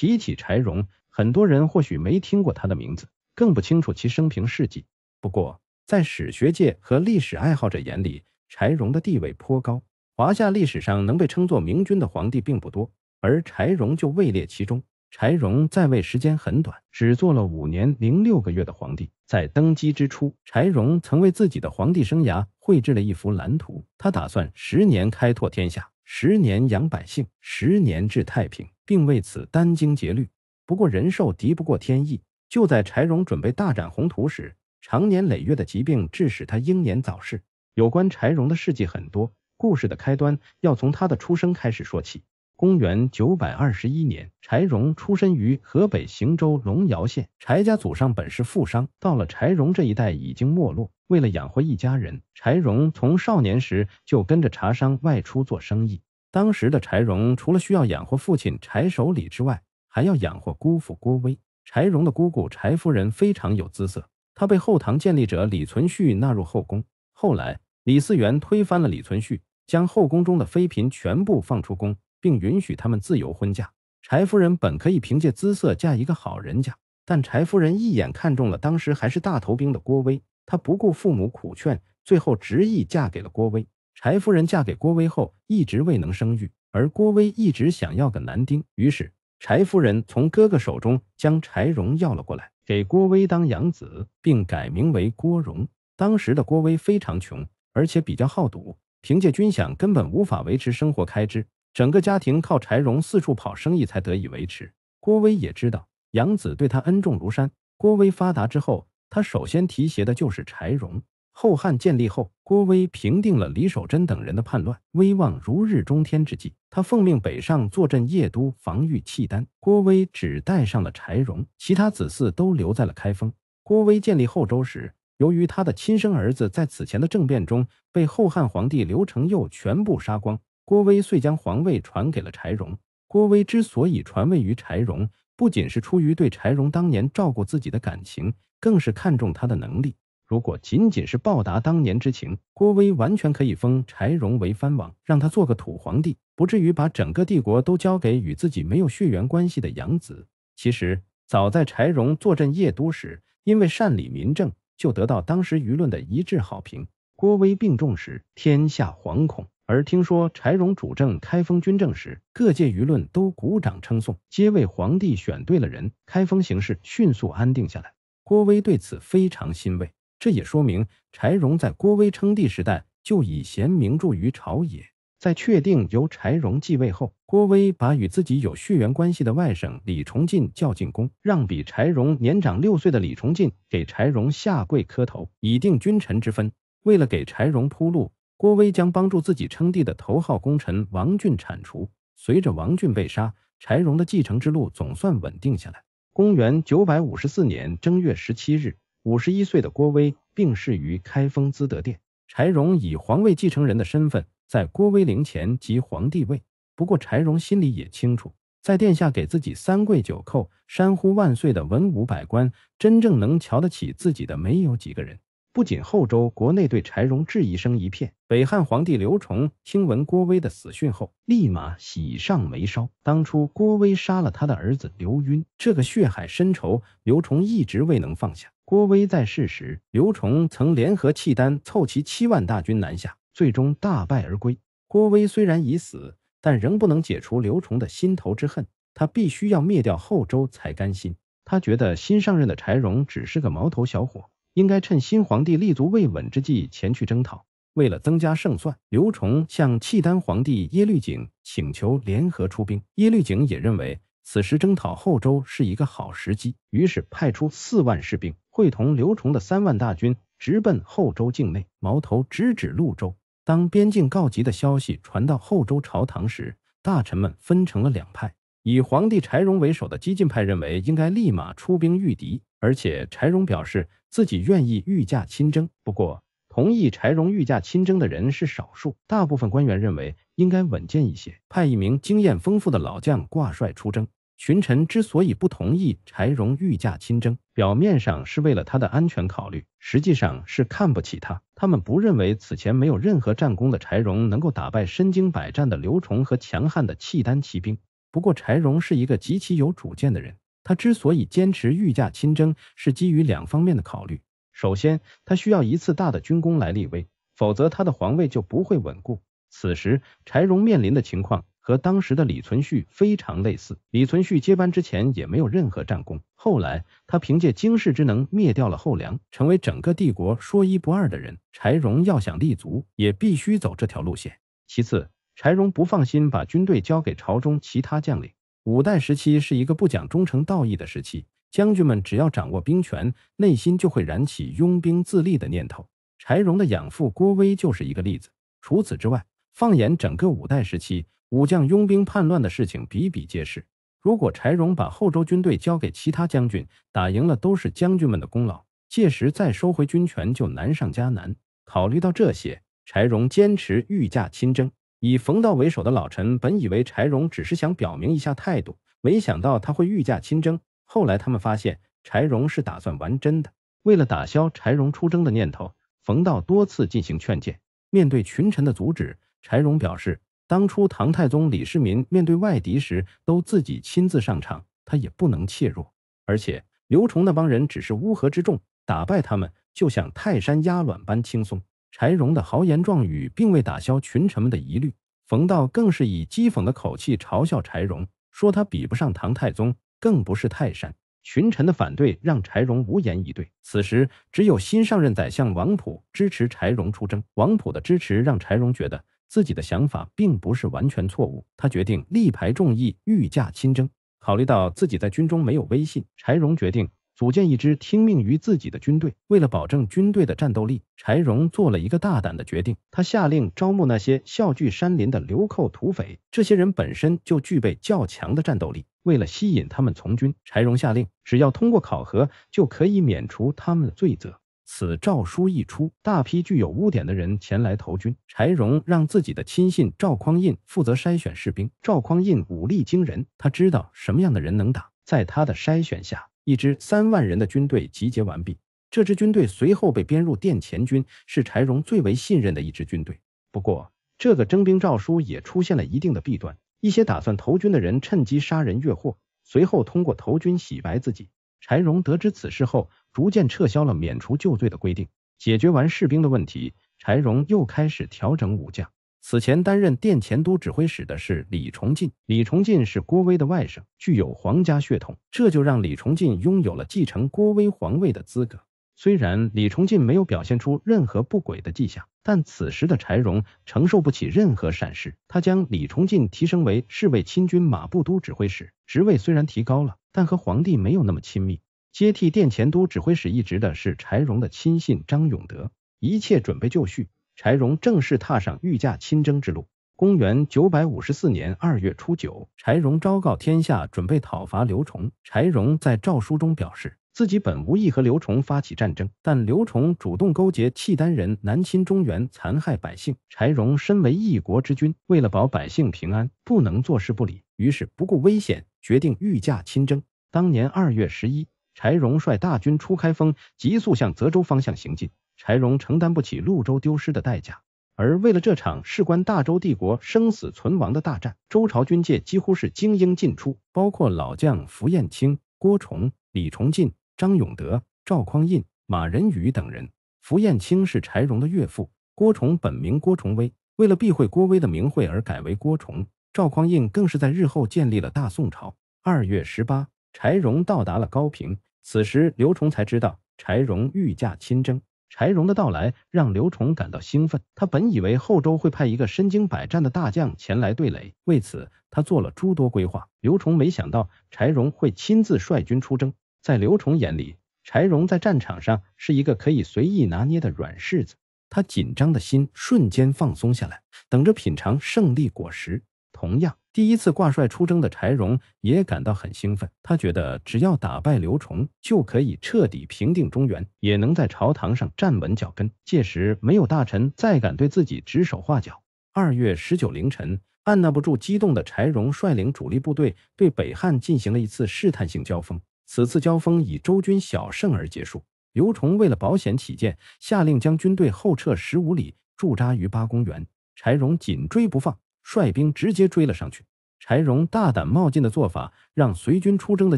提起柴荣，很多人或许没听过他的名字，更不清楚其生平事迹。不过，在史学界和历史爱好者眼里，柴荣的地位颇高。华夏历史上能被称作明君的皇帝并不多，而柴荣就位列其中。柴荣在位时间很短，只做了五年零六个月的皇帝。在登基之初，柴荣曾为自己的皇帝生涯绘制了一幅蓝图，他打算十年开拓天下，十年养百姓，十年致太平。并为此殚精竭虑。不过人寿敌不过天意，就在柴荣准备大展宏图时，长年累月的疾病致使他英年早逝。有关柴荣的事迹很多，故事的开端要从他的出生开始说起。公元九百二十一年，柴荣出身于河北邢州龙尧县。柴家祖上本是富商，到了柴荣这一代已经没落。为了养活一家人，柴荣从少年时就跟着茶商外出做生意。当时的柴荣除了需要养活父亲柴守礼之外，还要养活姑父郭威。柴荣的姑姑柴夫人非常有姿色，她被后唐建立者李存勖纳入后宫。后来李嗣源推翻了李存勖，将后宫中的妃嫔全部放出宫，并允许他们自由婚嫁。柴夫人本可以凭借姿色嫁一个好人家，但柴夫人一眼看中了当时还是大头兵的郭威，她不顾父母苦劝，最后执意嫁给了郭威。柴夫人嫁给郭威后，一直未能生育，而郭威一直想要个男丁，于是柴夫人从哥哥手中将柴荣要了过来，给郭威当养子，并改名为郭荣。当时的郭威非常穷，而且比较好赌，凭借军饷根本无法维持生活开支，整个家庭靠柴荣四处跑生意才得以维持。郭威也知道养子对他恩重如山，郭威发达之后，他首先提携的就是柴荣。后汉建立后，郭威平定了李守贞等人的叛乱，威望如日中天之际，他奉命北上坐镇邺都，防御契丹。郭威只带上了柴荣，其他子嗣都留在了开封。郭威建立后周时，由于他的亲生儿子在此前的政变中被后汉皇帝刘承佑全部杀光，郭威遂将皇位传给了柴荣。郭威之所以传位于柴荣，不仅是出于对柴荣当年照顾自己的感情，更是看重他的能力。如果仅仅是报答当年之情，郭威完全可以封柴荣为藩王，让他做个土皇帝，不至于把整个帝国都交给与自己没有血缘关系的养子。其实，早在柴荣坐镇邺都时，因为善理民政，就得到当时舆论的一致好评。郭威病重时，天下惶恐；而听说柴荣主政开封军政时，各界舆论都鼓掌称颂，皆为皇帝选对了人，开封形势迅速安定下来。郭威对此非常欣慰。这也说明柴荣在郭威称帝时代就已贤名著于朝野。在确定由柴荣继位后，郭威把与自己有血缘关系的外甥李崇进叫进宫，让比柴荣年长六岁的李崇进给柴荣下跪磕头，以定君臣之分。为了给柴荣铺路，郭威将帮助自己称帝的头号功臣王俊铲除。随着王俊被杀，柴荣的继承之路总算稳定下来。公元九百五十四年正月十七日。五十一岁的郭威病逝于开封资德殿，柴荣以皇位继承人的身份在郭威灵前即皇帝位。不过，柴荣心里也清楚，在殿下给自己三跪九叩、山呼万岁的文武百官，真正能瞧得起自己的没有几个人。不仅后周国内对柴荣质疑声一片，北汉皇帝刘崇听闻郭威的死讯后，立马喜上眉梢。当初郭威杀了他的儿子刘赟，这个血海深仇，刘崇一直未能放下。郭威在世时，刘崇曾联合契丹凑齐七万大军南下，最终大败而归。郭威虽然已死，但仍不能解除刘崇的心头之恨，他必须要灭掉后周才甘心。他觉得新上任的柴荣只是个毛头小伙，应该趁新皇帝立足未稳之际前去征讨。为了增加胜算，刘崇向契丹皇帝耶律璟请求联合出兵，耶律璟也认为。此时征讨后周是一个好时机，于是派出四万士兵，会同刘崇的三万大军，直奔后周境内，矛头直指潞州。当边境告急的消息传到后周朝堂时，大臣们分成了两派。以皇帝柴荣为首的激进派认为应该立马出兵御敌，而且柴荣表示自己愿意御驾亲征。不过，同意柴荣御驾亲征的人是少数，大部分官员认为应该稳健一些，派一名经验丰富的老将挂帅出征。群臣之所以不同意柴荣御驾亲征，表面上是为了他的安全考虑，实际上是看不起他。他们不认为此前没有任何战功的柴荣能够打败身经百战的刘崇和强悍的契丹骑兵。不过，柴荣是一个极其有主见的人，他之所以坚持御驾亲征，是基于两方面的考虑。首先，他需要一次大的军功来立威，否则他的皇位就不会稳固。此时，柴荣面临的情况。和当时的李存勖非常类似，李存勖接班之前也没有任何战功，后来他凭借经世之能灭掉了后梁，成为整个帝国说一不二的人。柴荣要想立足，也必须走这条路线。其次，柴荣不放心把军队交给朝中其他将领。五代时期是一个不讲忠诚道义的时期，将军们只要掌握兵权，内心就会燃起拥兵自立的念头。柴荣的养父郭威就是一个例子。除此之外，放眼整个五代时期。武将拥兵叛乱的事情比比皆是。如果柴荣把后周军队交给其他将军，打赢了都是将军们的功劳，届时再收回军权就难上加难。考虑到这些，柴荣坚持御驾亲征。以冯道为首的老臣本以为柴荣只是想表明一下态度，没想到他会御驾亲征。后来他们发现柴荣是打算玩真的。为了打消柴荣出征的念头，冯道多次进行劝谏。面对群臣的阻止，柴荣表示。当初唐太宗李世民面对外敌时都自己亲自上场，他也不能怯弱。而且刘崇那帮人只是乌合之众，打败他们就像泰山压卵般轻松。柴荣的豪言壮语并未打消群臣们的疑虑，冯道更是以讥讽的口气嘲笑柴荣，说他比不上唐太宗，更不是泰山。群臣的反对让柴荣无言以对。此时，只有新上任宰相王普支持柴荣出征。王普的支持让柴荣觉得。自己的想法并不是完全错误。他决定力排众议，御驾亲征。考虑到自己在军中没有威信，柴荣决定组建一支听命于自己的军队。为了保证军队的战斗力，柴荣做了一个大胆的决定：他下令招募那些啸聚山林的流寇土匪。这些人本身就具备较强的战斗力。为了吸引他们从军，柴荣下令，只要通过考核，就可以免除他们的罪责。此诏书一出，大批具有污点的人前来投军。柴荣让自己的亲信赵匡胤负责筛选士兵。赵匡胤武力惊人，他知道什么样的人能打。在他的筛选下，一支三万人的军队集结完毕。这支军队随后被编入殿前军，是柴荣最为信任的一支军队。不过，这个征兵诏书也出现了一定的弊端。一些打算投军的人趁机杀人越货，随后通过投军洗白自己。柴荣得知此事后。逐渐撤销了免除旧罪的规定，解决完士兵的问题，柴荣又开始调整武将。此前担任殿前都指挥使的是李崇进，李崇进是郭威的外甥，具有皇家血统，这就让李崇进拥有了继承郭威皇位的资格。虽然李崇进没有表现出任何不轨的迹象，但此时的柴荣承受不起任何闪失，他将李崇进提升为侍卫亲军马步都指挥使。职位虽然提高了，但和皇帝没有那么亲密。接替殿前都指挥使一职的是柴荣的亲信张永德，一切准备就绪，柴荣正式踏上御驾亲征之路。公元九百五十四年二月初九，柴荣昭告天下，准备讨伐刘崇。柴荣在诏书中表示，自己本无意和刘崇发起战争，但刘崇主动勾结契丹人南侵中原，残害百姓。柴荣身为一国之君，为了保百姓平安，不能坐视不理，于是不顾危险，决定御驾亲征。当年二月十一。柴荣率大军出开封，急速向泽州方向行进。柴荣承担不起潞州丢失的代价，而为了这场事关大周帝国生死存亡的大战，周朝军界几乎是精英尽出，包括老将符彦卿、郭崇、李崇进、张永德、赵匡胤、马仁宇等人。符彦卿是柴荣的岳父，郭崇本名郭崇威，为了避讳郭威的名讳而改为郭崇。赵匡胤更是在日后建立了大宋朝。二月十八，柴荣到达了高平。此时，刘崇才知道柴荣御驾亲征。柴荣的到来让刘崇感到兴奋。他本以为后周会派一个身经百战的大将前来对垒，为此他做了诸多规划。刘崇没想到柴荣会亲自率军出征。在刘崇眼里，柴荣在战场上是一个可以随意拿捏的软柿子。他紧张的心瞬间放松下来，等着品尝胜利果实。同样。第一次挂帅出征的柴荣也感到很兴奋，他觉得只要打败刘崇，就可以彻底平定中原，也能在朝堂上站稳脚跟，届时没有大臣再敢对自己指手画脚。二月十九凌晨，按捺不住激动的柴荣率领主力部队对北汉进行了一次试探性交锋。此次交锋以周军小胜而结束。刘崇为了保险起见，下令将军队后撤十五里，驻扎于八公园。柴荣紧追不放。率兵直接追了上去。柴荣大胆冒进的做法，让随军出征的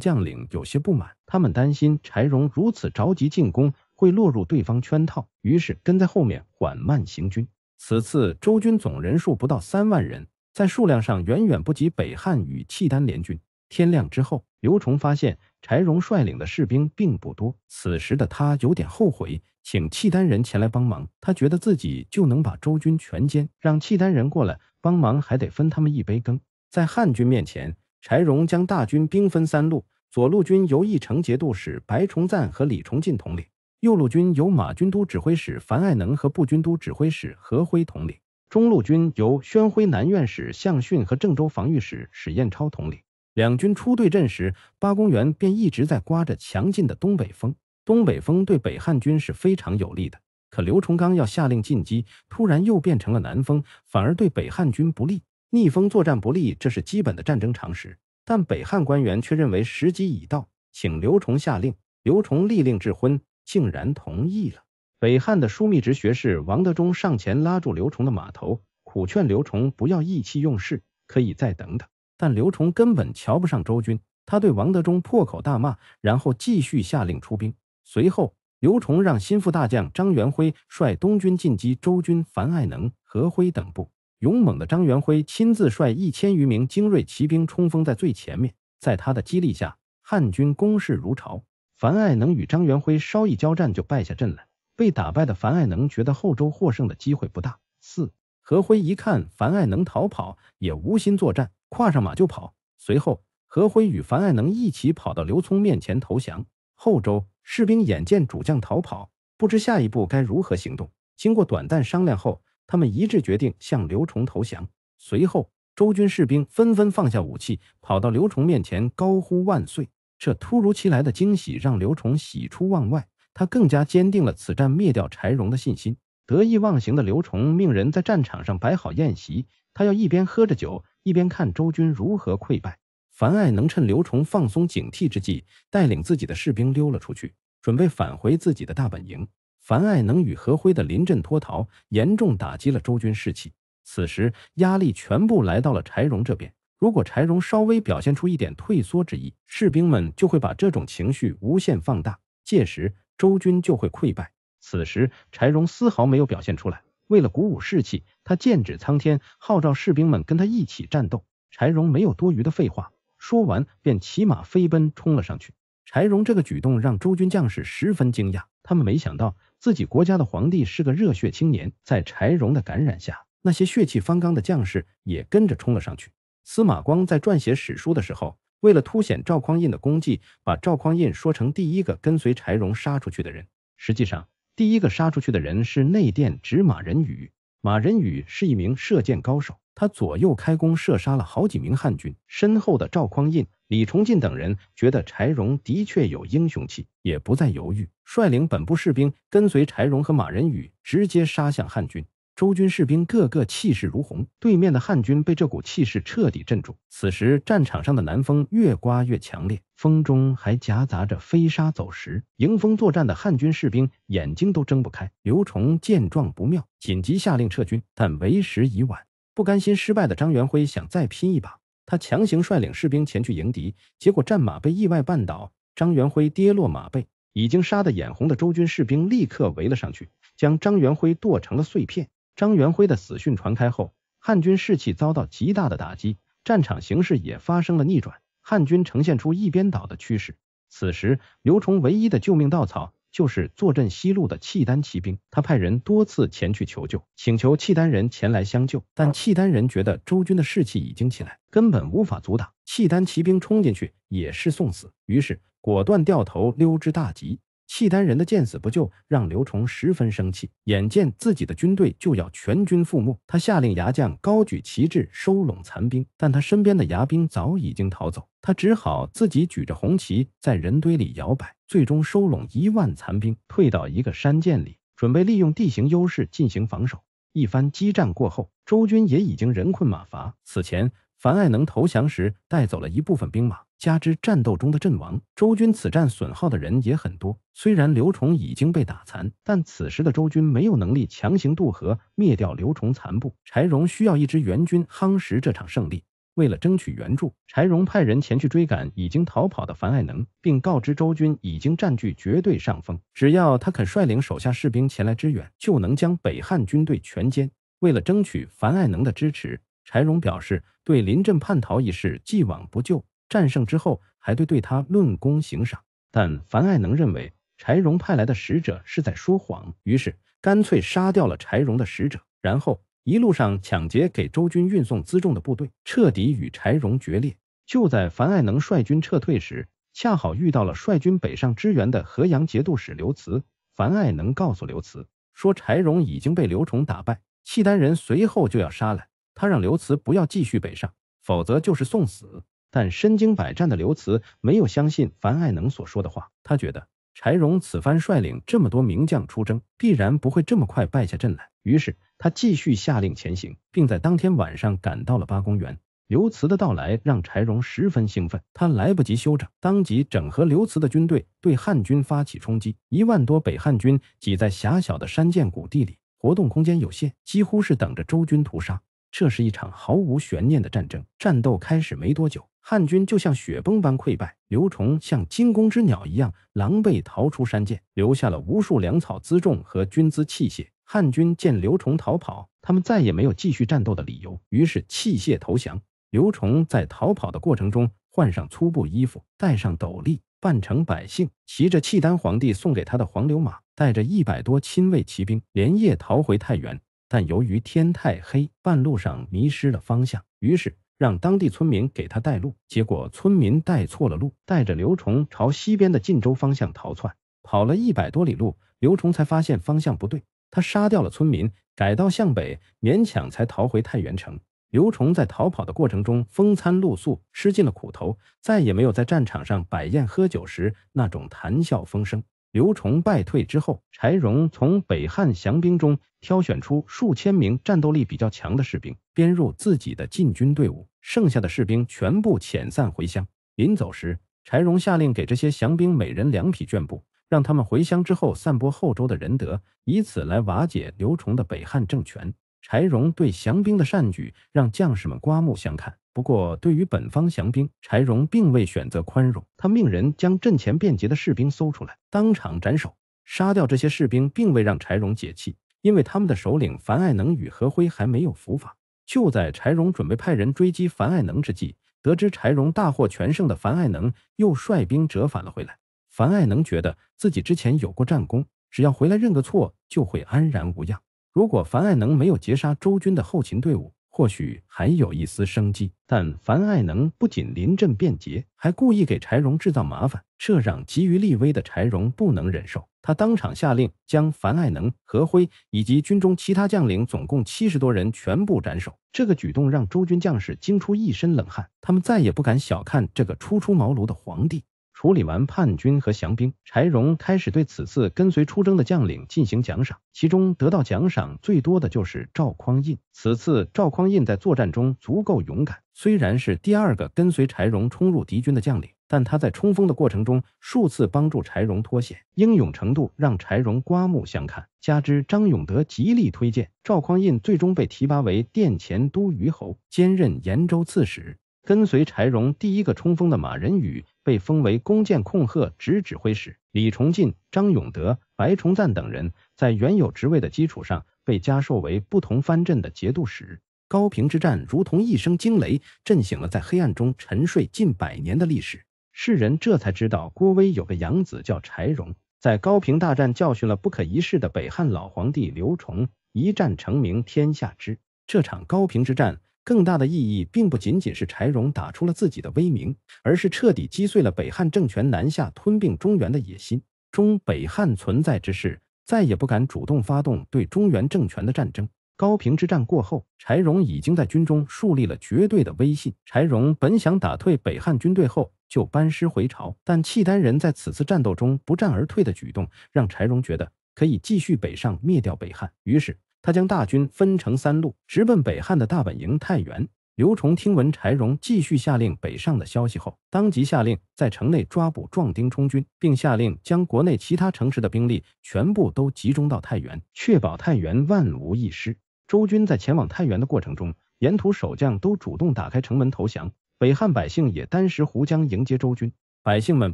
将领有些不满。他们担心柴荣如此着急进攻，会落入对方圈套，于是跟在后面缓慢行军。此次周军总人数不到三万人，在数量上远远不及北汉与契丹联军。天亮之后，刘崇发现柴荣率领的士兵并不多，此时的他有点后悔请契丹人前来帮忙。他觉得自己就能把周军全歼，让契丹人过来。帮忙还得分他们一杯羹。在汉军面前，柴荣将大军兵分三路：左路军由义城节度使白崇赞和李崇进统领；右路军由马军都指挥使樊爱能和步军都指挥使何辉统领；中路军由宣徽南院使向训和郑州防御使史彦超统领。两军出对阵时，八公园便一直在刮着强劲的东北风。东北风对北汉军是非常有利的。可刘崇刚要下令进击，突然又变成了南风，反而对北汉军不利。逆风作战不利，这是基本的战争常识。但北汉官员却认为时机已到，请刘崇下令。刘崇立令智昏，竟然同意了。北汉的枢密直学士王德忠上前拉住刘崇的马头，苦劝刘崇不要意气用事，可以再等等。但刘崇根本瞧不上周军，他对王德忠破口大骂，然后继续下令出兵。随后。刘崇让心腹大将张元辉率东军进击周军樊爱能、何辉等部。勇猛的张元辉亲自率一千余名精锐骑兵冲锋在最前面，在他的激励下，汉军攻势如潮。樊爱能与张元辉稍一交战就败下阵来。被打败的樊爱能觉得后周获胜的机会不大。四何辉一看樊爱能逃跑，也无心作战，跨上马就跑。随后何辉与樊爱能一起跑到刘聪面前投降。后周。士兵眼见主将逃跑，不知下一步该如何行动。经过短暂商量后，他们一致决定向刘崇投降。随后，周军士兵纷纷放下武器，跑到刘崇面前，高呼万岁。这突如其来的惊喜让刘崇喜出望外，他更加坚定了此战灭掉柴荣的信心。得意忘形的刘崇命人在战场上摆好宴席，他要一边喝着酒，一边看周军如何溃败。樊爱能趁刘崇放松警惕之际，带领自己的士兵溜了出去，准备返回自己的大本营。樊爱能与何辉的临阵脱逃，严重打击了周军士气。此时压力全部来到了柴荣这边。如果柴荣稍微表现出一点退缩之意，士兵们就会把这种情绪无限放大，届时周军就会溃败。此时柴荣丝毫没有表现出来。为了鼓舞士气，他剑指苍天，号召士兵们跟他一起战斗。柴荣没有多余的废话。说完，便骑马飞奔冲了上去。柴荣这个举动让诸军将士十分惊讶，他们没想到自己国家的皇帝是个热血青年。在柴荣的感染下，那些血气方刚的将士也跟着冲了上去。司马光在撰写史书的时候，为了凸显赵匡胤的功绩，把赵匡胤说成第一个跟随柴荣杀出去的人。实际上，第一个杀出去的人是内殿指马仁宇。马仁宇是一名射箭高手。他左右开弓，射杀了好几名汉军。身后的赵匡胤、李崇进等人觉得柴荣的确有英雄气，也不再犹豫，率领本部士兵跟随柴荣和马仁宇，直接杀向汉军。周军士兵个个气势如虹，对面的汉军被这股气势彻底镇住。此时，战场上的南风越刮越强烈，风中还夹杂着飞沙走石。迎风作战的汉军士兵眼睛都睁不开。刘崇见状不妙，紧急下令撤军，但为时已晚。不甘心失败的张元辉想再拼一把，他强行率领士兵前去迎敌，结果战马被意外绊倒，张元辉跌落马背，已经杀得眼红的周军士兵立刻围了上去，将张元辉剁成了碎片。张元辉的死讯传开后，汉军士气遭到极大的打击，战场形势也发生了逆转，汉军呈现出一边倒的趋势。此时，刘崇唯一的救命稻草。就是坐镇西路的契丹骑兵，他派人多次前去求救，请求契丹人前来相救，但契丹人觉得周军的士气已经起来，根本无法阻挡，契丹骑兵冲进去也是送死，于是果断掉头溜之大吉。契丹人的见死不救让刘崇十分生气，眼见自己的军队就要全军覆没，他下令牙将高举旗帜收拢残兵，但他身边的牙兵早已经逃走，他只好自己举着红旗在人堆里摇摆，最终收拢一万残兵，退到一个山涧里，准备利用地形优势进行防守。一番激战过后，周军也已经人困马乏。此前。樊爱能投降时带走了一部分兵马，加之战斗中的阵亡，周军此战损耗的人也很多。虽然刘崇已经被打残，但此时的周军没有能力强行渡河灭掉刘崇残部。柴荣需要一支援军夯实这场胜利。为了争取援助，柴荣派人前去追赶已经逃跑的樊爱能，并告知周军已经占据绝对上风，只要他肯率领手下士兵前来支援，就能将北汉军队全歼。为了争取樊爱能的支持。柴荣表示对临阵叛逃一事既往不咎，战胜之后还对对他论功行赏。但樊爱能认为柴荣派来的使者是在说谎，于是干脆杀掉了柴荣的使者，然后一路上抢劫给周军运送辎重的部队，彻底与柴荣决裂。就在樊爱能率军撤退时，恰好遇到了率军北上支援的河阳节度使刘慈。樊爱能告诉刘慈说柴荣已经被刘崇打败，契丹人随后就要杀来。他让刘慈不要继续北上，否则就是送死。但身经百战的刘慈没有相信樊爱能所说的话，他觉得柴荣此番率领这么多名将出征，必然不会这么快败下阵来。于是他继续下令前行，并在当天晚上赶到了八公园。刘慈的到来让柴荣十分兴奋，他来不及休整，当即整合刘慈的军队，对汉军发起冲击。一万多北汉军挤在狭小的山涧谷地里，活动空间有限，几乎是等着周军屠杀。这是一场毫无悬念的战争。战斗开始没多久，汉军就像雪崩般溃败。刘崇像惊弓之鸟一样，狼狈逃出山涧，留下了无数粮草辎重和军资器械。汉军见刘崇逃跑，他们再也没有继续战斗的理由，于是弃械投降。刘崇在逃跑的过程中，换上粗布衣服，戴上斗笠，扮成百姓，骑着契丹皇帝送给他的黄牛马，带着一百多亲卫骑兵，连夜逃回太原。但由于天太黑，半路上迷失了方向，于是让当地村民给他带路。结果村民带错了路，带着刘崇朝西边的晋州方向逃窜，跑了一百多里路，刘崇才发现方向不对，他杀掉了村民，改道向北，勉强才逃回太原城。刘崇在逃跑的过程中风餐露宿，吃尽了苦头，再也没有在战场上摆宴喝酒时那种谈笑风生。刘崇败退之后，柴荣从北汉降兵中挑选出数千名战斗力比较强的士兵，编入自己的禁军队伍。剩下的士兵全部遣散回乡。临走时，柴荣下令给这些降兵每人两匹绢布，让他们回乡之后散播后周的仁德，以此来瓦解刘崇的北汉政权。柴荣对降兵的善举，让将士们刮目相看。不过，对于本方降兵，柴荣并未选择宽容。他命人将阵前变节的士兵搜出来，当场斩首。杀掉这些士兵，并未让柴荣解气，因为他们的首领樊爱能与何辉还没有伏法。就在柴荣准备派人追击樊爱能之际，得知柴荣大获全胜的樊爱能又率兵折返了回来。樊爱能觉得自己之前有过战功，只要回来认个错，就会安然无恙。如果樊爱能没有截杀周军的后勤队伍，或许还有一丝生机，但樊爱能不仅临阵变节，还故意给柴荣制造麻烦，这让急于立威的柴荣不能忍受。他当场下令，将樊爱能、何辉以及军中其他将领总共七十多人全部斩首。这个举动让周军将士惊出一身冷汗，他们再也不敢小看这个初出茅庐的皇帝。处理完叛军和降兵，柴荣开始对此次跟随出征的将领进行奖赏。其中得到奖赏最多的就是赵匡胤。此次赵匡胤在作战中足够勇敢，虽然是第二个跟随柴荣冲入敌军的将领，但他在冲锋的过程中数次帮助柴荣脱险，英勇程度让柴荣刮目相看。加之张永德极力推荐，赵匡胤最终被提拔为殿前都虞侯，兼任延州刺史。跟随柴荣第一个冲锋的马仁宇被封为弓箭控鹤直指挥使，李崇进、张永德、白崇赞等人在原有职位的基础上被加授为不同藩镇的节度使。高平之战如同一声惊雷，震醒了在黑暗中沉睡近百年的历史，世人这才知道郭威有个养子叫柴荣，在高平大战教训了不可一世的北汉老皇帝刘崇，一战成名天下知。这场高平之战。更大的意义，并不仅仅是柴荣打出了自己的威名，而是彻底击碎了北汉政权南下吞并中原的野心。中北汉存在之势，再也不敢主动发动对中原政权的战争。高平之战过后，柴荣已经在军中树立了绝对的威信。柴荣本想打退北汉军队后就班师回朝，但契丹人在此次战斗中不战而退的举动，让柴荣觉得可以继续北上灭掉北汉。于是。他将大军分成三路，直奔北汉的大本营太原。刘崇听闻柴荣继续下令北上的消息后，当即下令在城内抓捕壮丁充军，并下令将国内其他城市的兵力全部都集中到太原，确保太原万无一失。周军在前往太原的过程中，沿途守将都主动打开城门投降，北汉百姓也单食壶浆迎接周军。百姓们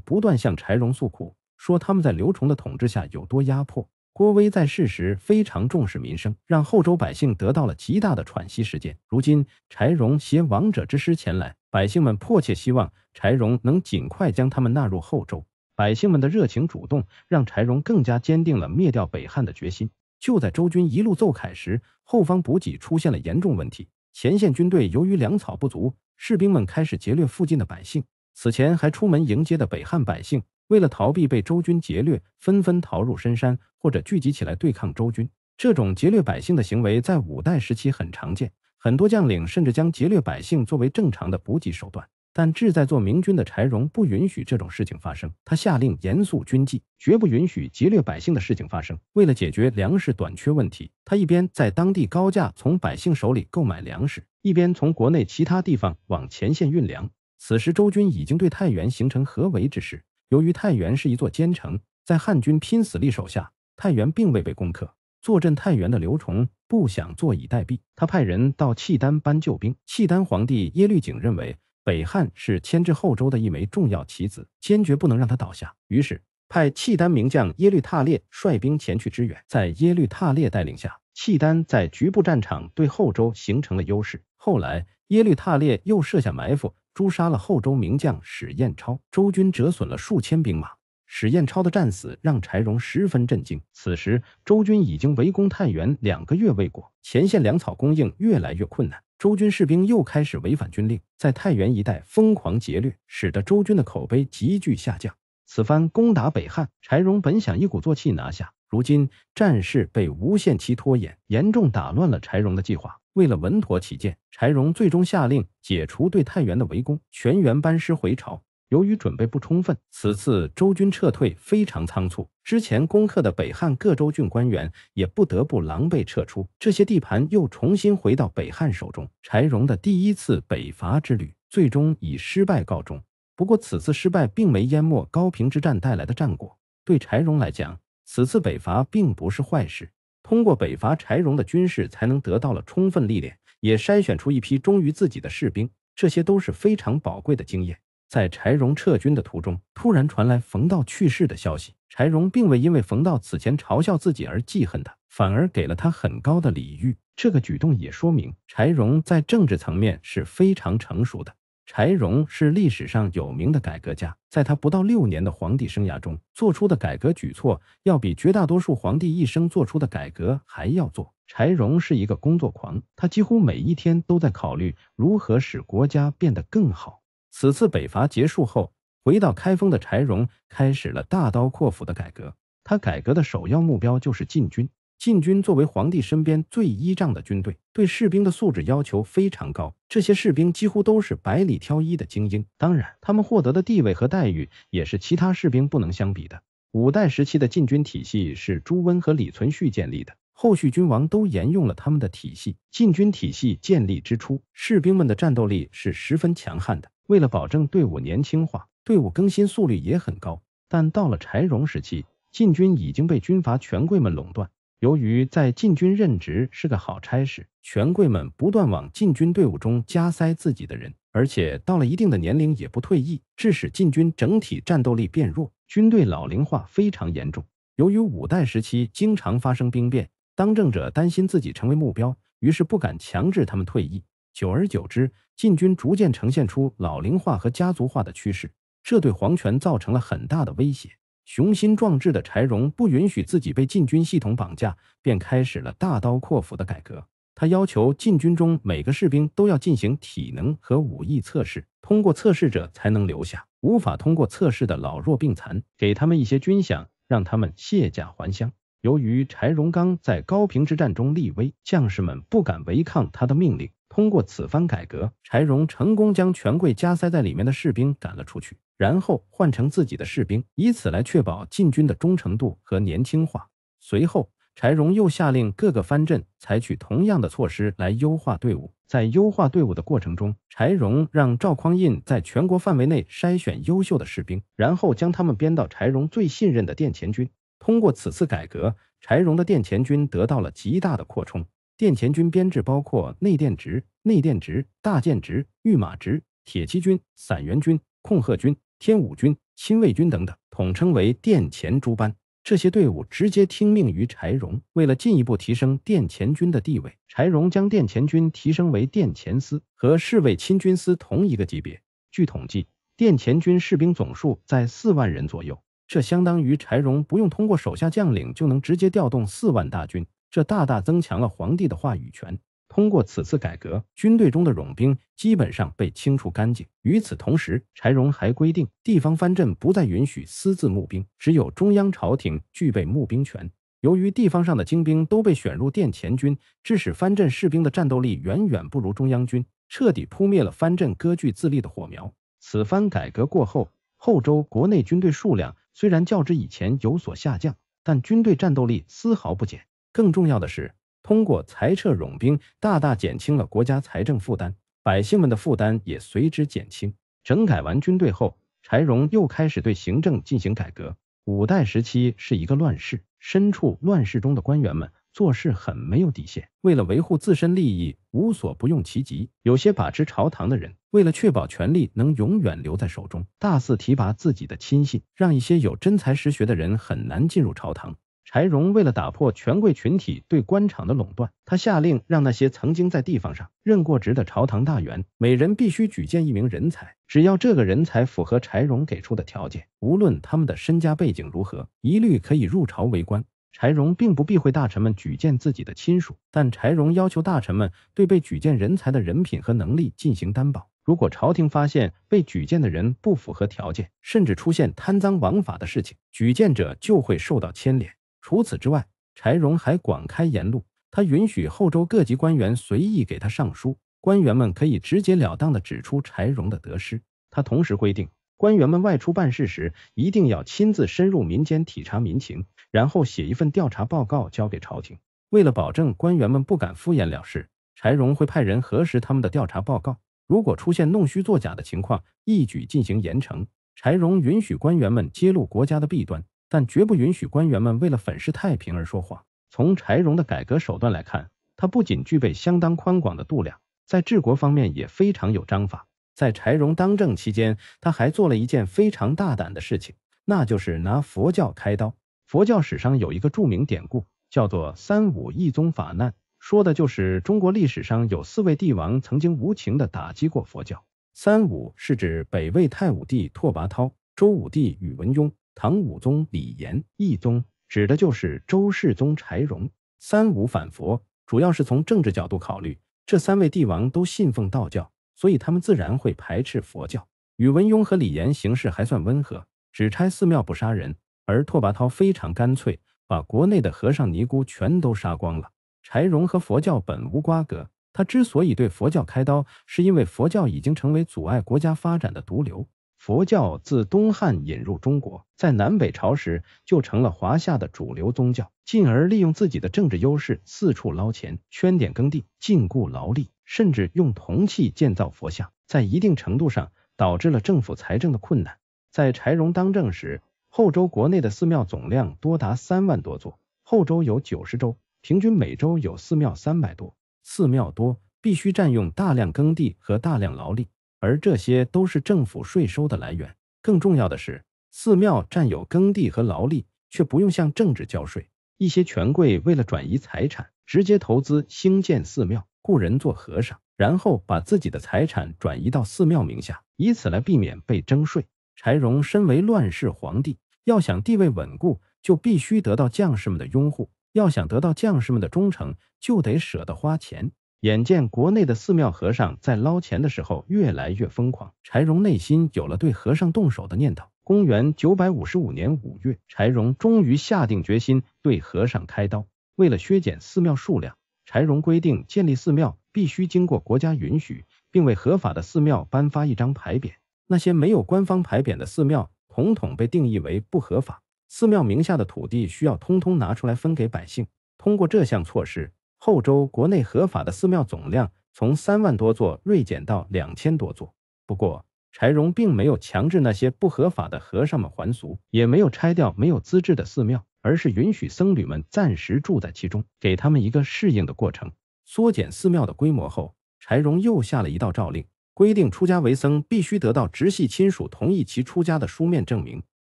不断向柴荣诉苦，说他们在刘崇的统治下有多压迫。郭威在世时非常重视民生，让后周百姓得到了极大的喘息时间。如今柴荣携王者之师前来，百姓们迫切希望柴荣能尽快将他们纳入后周。百姓们的热情主动，让柴荣更加坚定了灭掉北汉的决心。就在周军一路奏凯时，后方补给出现了严重问题，前线军队由于粮草不足，士兵们开始劫掠附近的百姓。此前还出门迎接的北汉百姓。为了逃避被周军劫掠，纷纷逃入深山，或者聚集起来对抗周军。这种劫掠百姓的行为在五代时期很常见，很多将领甚至将劫掠百姓作为正常的补给手段。但志在做明君的柴荣不允许这种事情发生，他下令严肃军纪，绝不允许劫掠百姓的事情发生。为了解决粮食短缺问题，他一边在当地高价从百姓手里购买粮食，一边从国内其他地方往前线运粮。此时，周军已经对太原形成合围之势。由于太原是一座坚城，在汉军拼死力手下，太原并未被攻克。坐镇太原的刘崇不想坐以待毙，他派人到契丹搬救兵。契丹皇帝耶律璟认为北汉是牵制后周的一枚重要棋子，坚决不能让他倒下，于是派契丹名将耶律塔烈率兵前去支援。在耶律塔烈带领下，契丹在局部战场对后周形成了优势。后来，耶律塔烈又设下埋伏。诛杀了后周名将史彦超，周军折损了数千兵马。史彦超的战死让柴荣十分震惊。此时，周军已经围攻太原两个月未果，前线粮草供应越来越困难。周军士兵又开始违反军令，在太原一带疯狂劫掠，使得周军的口碑急剧下降。此番攻打北汉，柴荣本想一鼓作气拿下，如今战事被无限期拖延，严重打乱了柴荣的计划。为了稳妥起见，柴荣最终下令解除对太原的围攻，全员班师回朝。由于准备不充分，此次周军撤退非常仓促，之前攻克的北汉各州郡官员也不得不狼狈撤出，这些地盘又重新回到北汉手中。柴荣的第一次北伐之旅最终以失败告终。不过，此次失败并没淹没高平之战带来的战果。对柴荣来讲，此次北伐并不是坏事。通过北伐，柴荣的军事才能得到了充分历练，也筛选出一批忠于自己的士兵，这些都是非常宝贵的经验。在柴荣撤军的途中，突然传来冯道去世的消息，柴荣并未因为冯道此前嘲笑自己而记恨他，反而给了他很高的礼遇。这个举动也说明柴荣在政治层面是非常成熟的。柴荣是历史上有名的改革家，在他不到六年的皇帝生涯中，做出的改革举措要比绝大多数皇帝一生做出的改革还要做。柴荣是一个工作狂，他几乎每一天都在考虑如何使国家变得更好。此次北伐结束后，回到开封的柴荣开始了大刀阔斧的改革。他改革的首要目标就是禁军。禁军作为皇帝身边最依仗的军队，对士兵的素质要求非常高。这些士兵几乎都是百里挑一的精英，当然，他们获得的地位和待遇也是其他士兵不能相比的。五代时期的禁军体系是朱温和李存勖建立的，后续君王都沿用了他们的体系。禁军体系建立之初，士兵们的战斗力是十分强悍的。为了保证队伍年轻化，队伍更新速率也很高。但到了柴荣时期，禁军已经被军阀权贵们垄断。由于在禁军任职是个好差事，权贵们不断往禁军队伍中加塞自己的人，而且到了一定的年龄也不退役，致使禁军整体战斗力变弱，军队老龄化非常严重。由于五代时期经常发生兵变，当政者担心自己成为目标，于是不敢强制他们退役。久而久之，禁军逐渐呈现出老龄化和家族化的趋势，这对皇权造成了很大的威胁。雄心壮志的柴荣不允许自己被禁军系统绑架，便开始了大刀阔斧的改革。他要求禁军中每个士兵都要进行体能和武艺测试，通过测试者才能留下；无法通过测试的老弱病残，给他们一些军饷，让他们卸甲还乡。由于柴荣刚在高平之战中立威，将士们不敢违抗他的命令。通过此番改革，柴荣成功将权贵加塞在里面的士兵赶了出去。然后换成自己的士兵，以此来确保禁军的忠诚度和年轻化。随后，柴荣又下令各个藩镇采取同样的措施来优化队伍。在优化队伍的过程中，柴荣让赵匡胤在全国范围内筛选优秀的士兵，然后将他们编到柴荣最信任的殿前军。通过此次改革，柴荣的殿前军得到了极大的扩充。殿前军编制包括内殿直、内殿直、大殿直、御马直、铁骑军、散员军、控鹤军。天武军、亲卫军等等，统称为殿前诸班。这些队伍直接听命于柴荣。为了进一步提升殿前军的地位，柴荣将殿前军提升为殿前司，和侍卫亲军司同一个级别。据统计，殿前军士兵总数在四万人左右，这相当于柴荣不用通过手下将领就能直接调动四万大军，这大大增强了皇帝的话语权。通过此次改革，军队中的冗兵基本上被清除干净。与此同时，柴荣还规定，地方藩镇不再允许私自募兵，只有中央朝廷具备募兵权。由于地方上的精兵都被选入殿前军，致使藩镇士兵的战斗力远远不如中央军，彻底扑灭了藩镇割据自立的火苗。此番改革过后，后周国内军队数量虽然较之以前有所下降，但军队战斗力丝毫不减。更重要的是。通过裁撤冗兵，大大减轻了国家财政负担，百姓们的负担也随之减轻。整改完军队后，柴荣又开始对行政进行改革。五代时期是一个乱世，身处乱世中的官员们做事很没有底线，为了维护自身利益，无所不用其极。有些把持朝堂的人，为了确保权力能永远留在手中，大肆提拔自己的亲信，让一些有真才实学的人很难进入朝堂。柴荣为了打破权贵群体对官场的垄断，他下令让那些曾经在地方上任过职的朝堂大员，每人必须举荐一名人才。只要这个人才符合柴荣给出的条件，无论他们的身家背景如何，一律可以入朝为官。柴荣并不避讳大臣们举荐自己的亲属，但柴荣要求大臣们对被举荐人才的人品和能力进行担保。如果朝廷发现被举荐的人不符合条件，甚至出现贪赃枉法的事情，举荐者就会受到牵连。除此之外，柴荣还广开言路，他允许后周各级官员随意给他上书，官员们可以直截了当地指出柴荣的得失。他同时规定，官员们外出办事时一定要亲自深入民间体察民情，然后写一份调查报告交给朝廷。为了保证官员们不敢敷衍了事，柴荣会派人核实他们的调查报告，如果出现弄虚作假的情况，一举进行严惩。柴荣允许官员们揭露国家的弊端。但绝不允许官员们为了粉饰太平而说谎。从柴荣的改革手段来看，他不仅具备相当宽广的度量，在治国方面也非常有章法。在柴荣当政期间，他还做了一件非常大胆的事情，那就是拿佛教开刀。佛教史上有一个著名典故，叫做“三武一宗法难”，说的就是中国历史上有四位帝王曾经无情的打击过佛教。三武是指北魏太武帝拓跋焘、周武帝宇文邕。唐武宗李炎、义宗指的就是周世宗柴荣。三武反佛主要是从政治角度考虑，这三位帝王都信奉道教，所以他们自然会排斥佛教。宇文邕和李炎行事还算温和，只拆寺庙不杀人，而拓跋焘非常干脆，把国内的和尚尼姑全都杀光了。柴荣和佛教本无瓜葛，他之所以对佛教开刀，是因为佛教已经成为阻碍国家发展的毒瘤。佛教自东汉引入中国，在南北朝时就成了华夏的主流宗教，进而利用自己的政治优势四处捞钱、圈点耕地、禁锢劳力，甚至用铜器建造佛像，在一定程度上导致了政府财政的困难。在柴荣当政时，后周国内的寺庙总量多达三万多座，后周有九十州，平均每周有寺庙三百多。寺庙多，必须占用大量耕地和大量劳力。而这些都是政府税收的来源。更重要的是，寺庙占有耕地和劳力，却不用向政治交税。一些权贵为了转移财产，直接投资兴建寺庙，雇人做和尚，然后把自己的财产转移到寺庙名下，以此来避免被征税。柴荣身为乱世皇帝，要想地位稳固，就必须得到将士们的拥护；要想得到将士们的忠诚，就得舍得花钱。眼见国内的寺庙和尚在捞钱的时候越来越疯狂，柴荣内心有了对和尚动手的念头。公元九百五十五年五月，柴荣终于下定决心对和尚开刀。为了削减寺庙数量，柴荣规定建立寺庙必须经过国家允许，并为合法的寺庙颁发一张牌匾。那些没有官方牌匾的寺庙，统统被定义为不合法。寺庙名下的土地需要通通拿出来分给百姓。通过这项措施。后周国内合法的寺庙总量从三万多座锐减到两千多座。不过，柴荣并没有强制那些不合法的和尚们还俗，也没有拆掉没有资质的寺庙，而是允许僧侣们暂时住在其中，给他们一个适应的过程。缩减寺庙的规模后，柴荣又下了一道诏令，规定出家为僧必须得到直系亲属同意其出家的书面证明。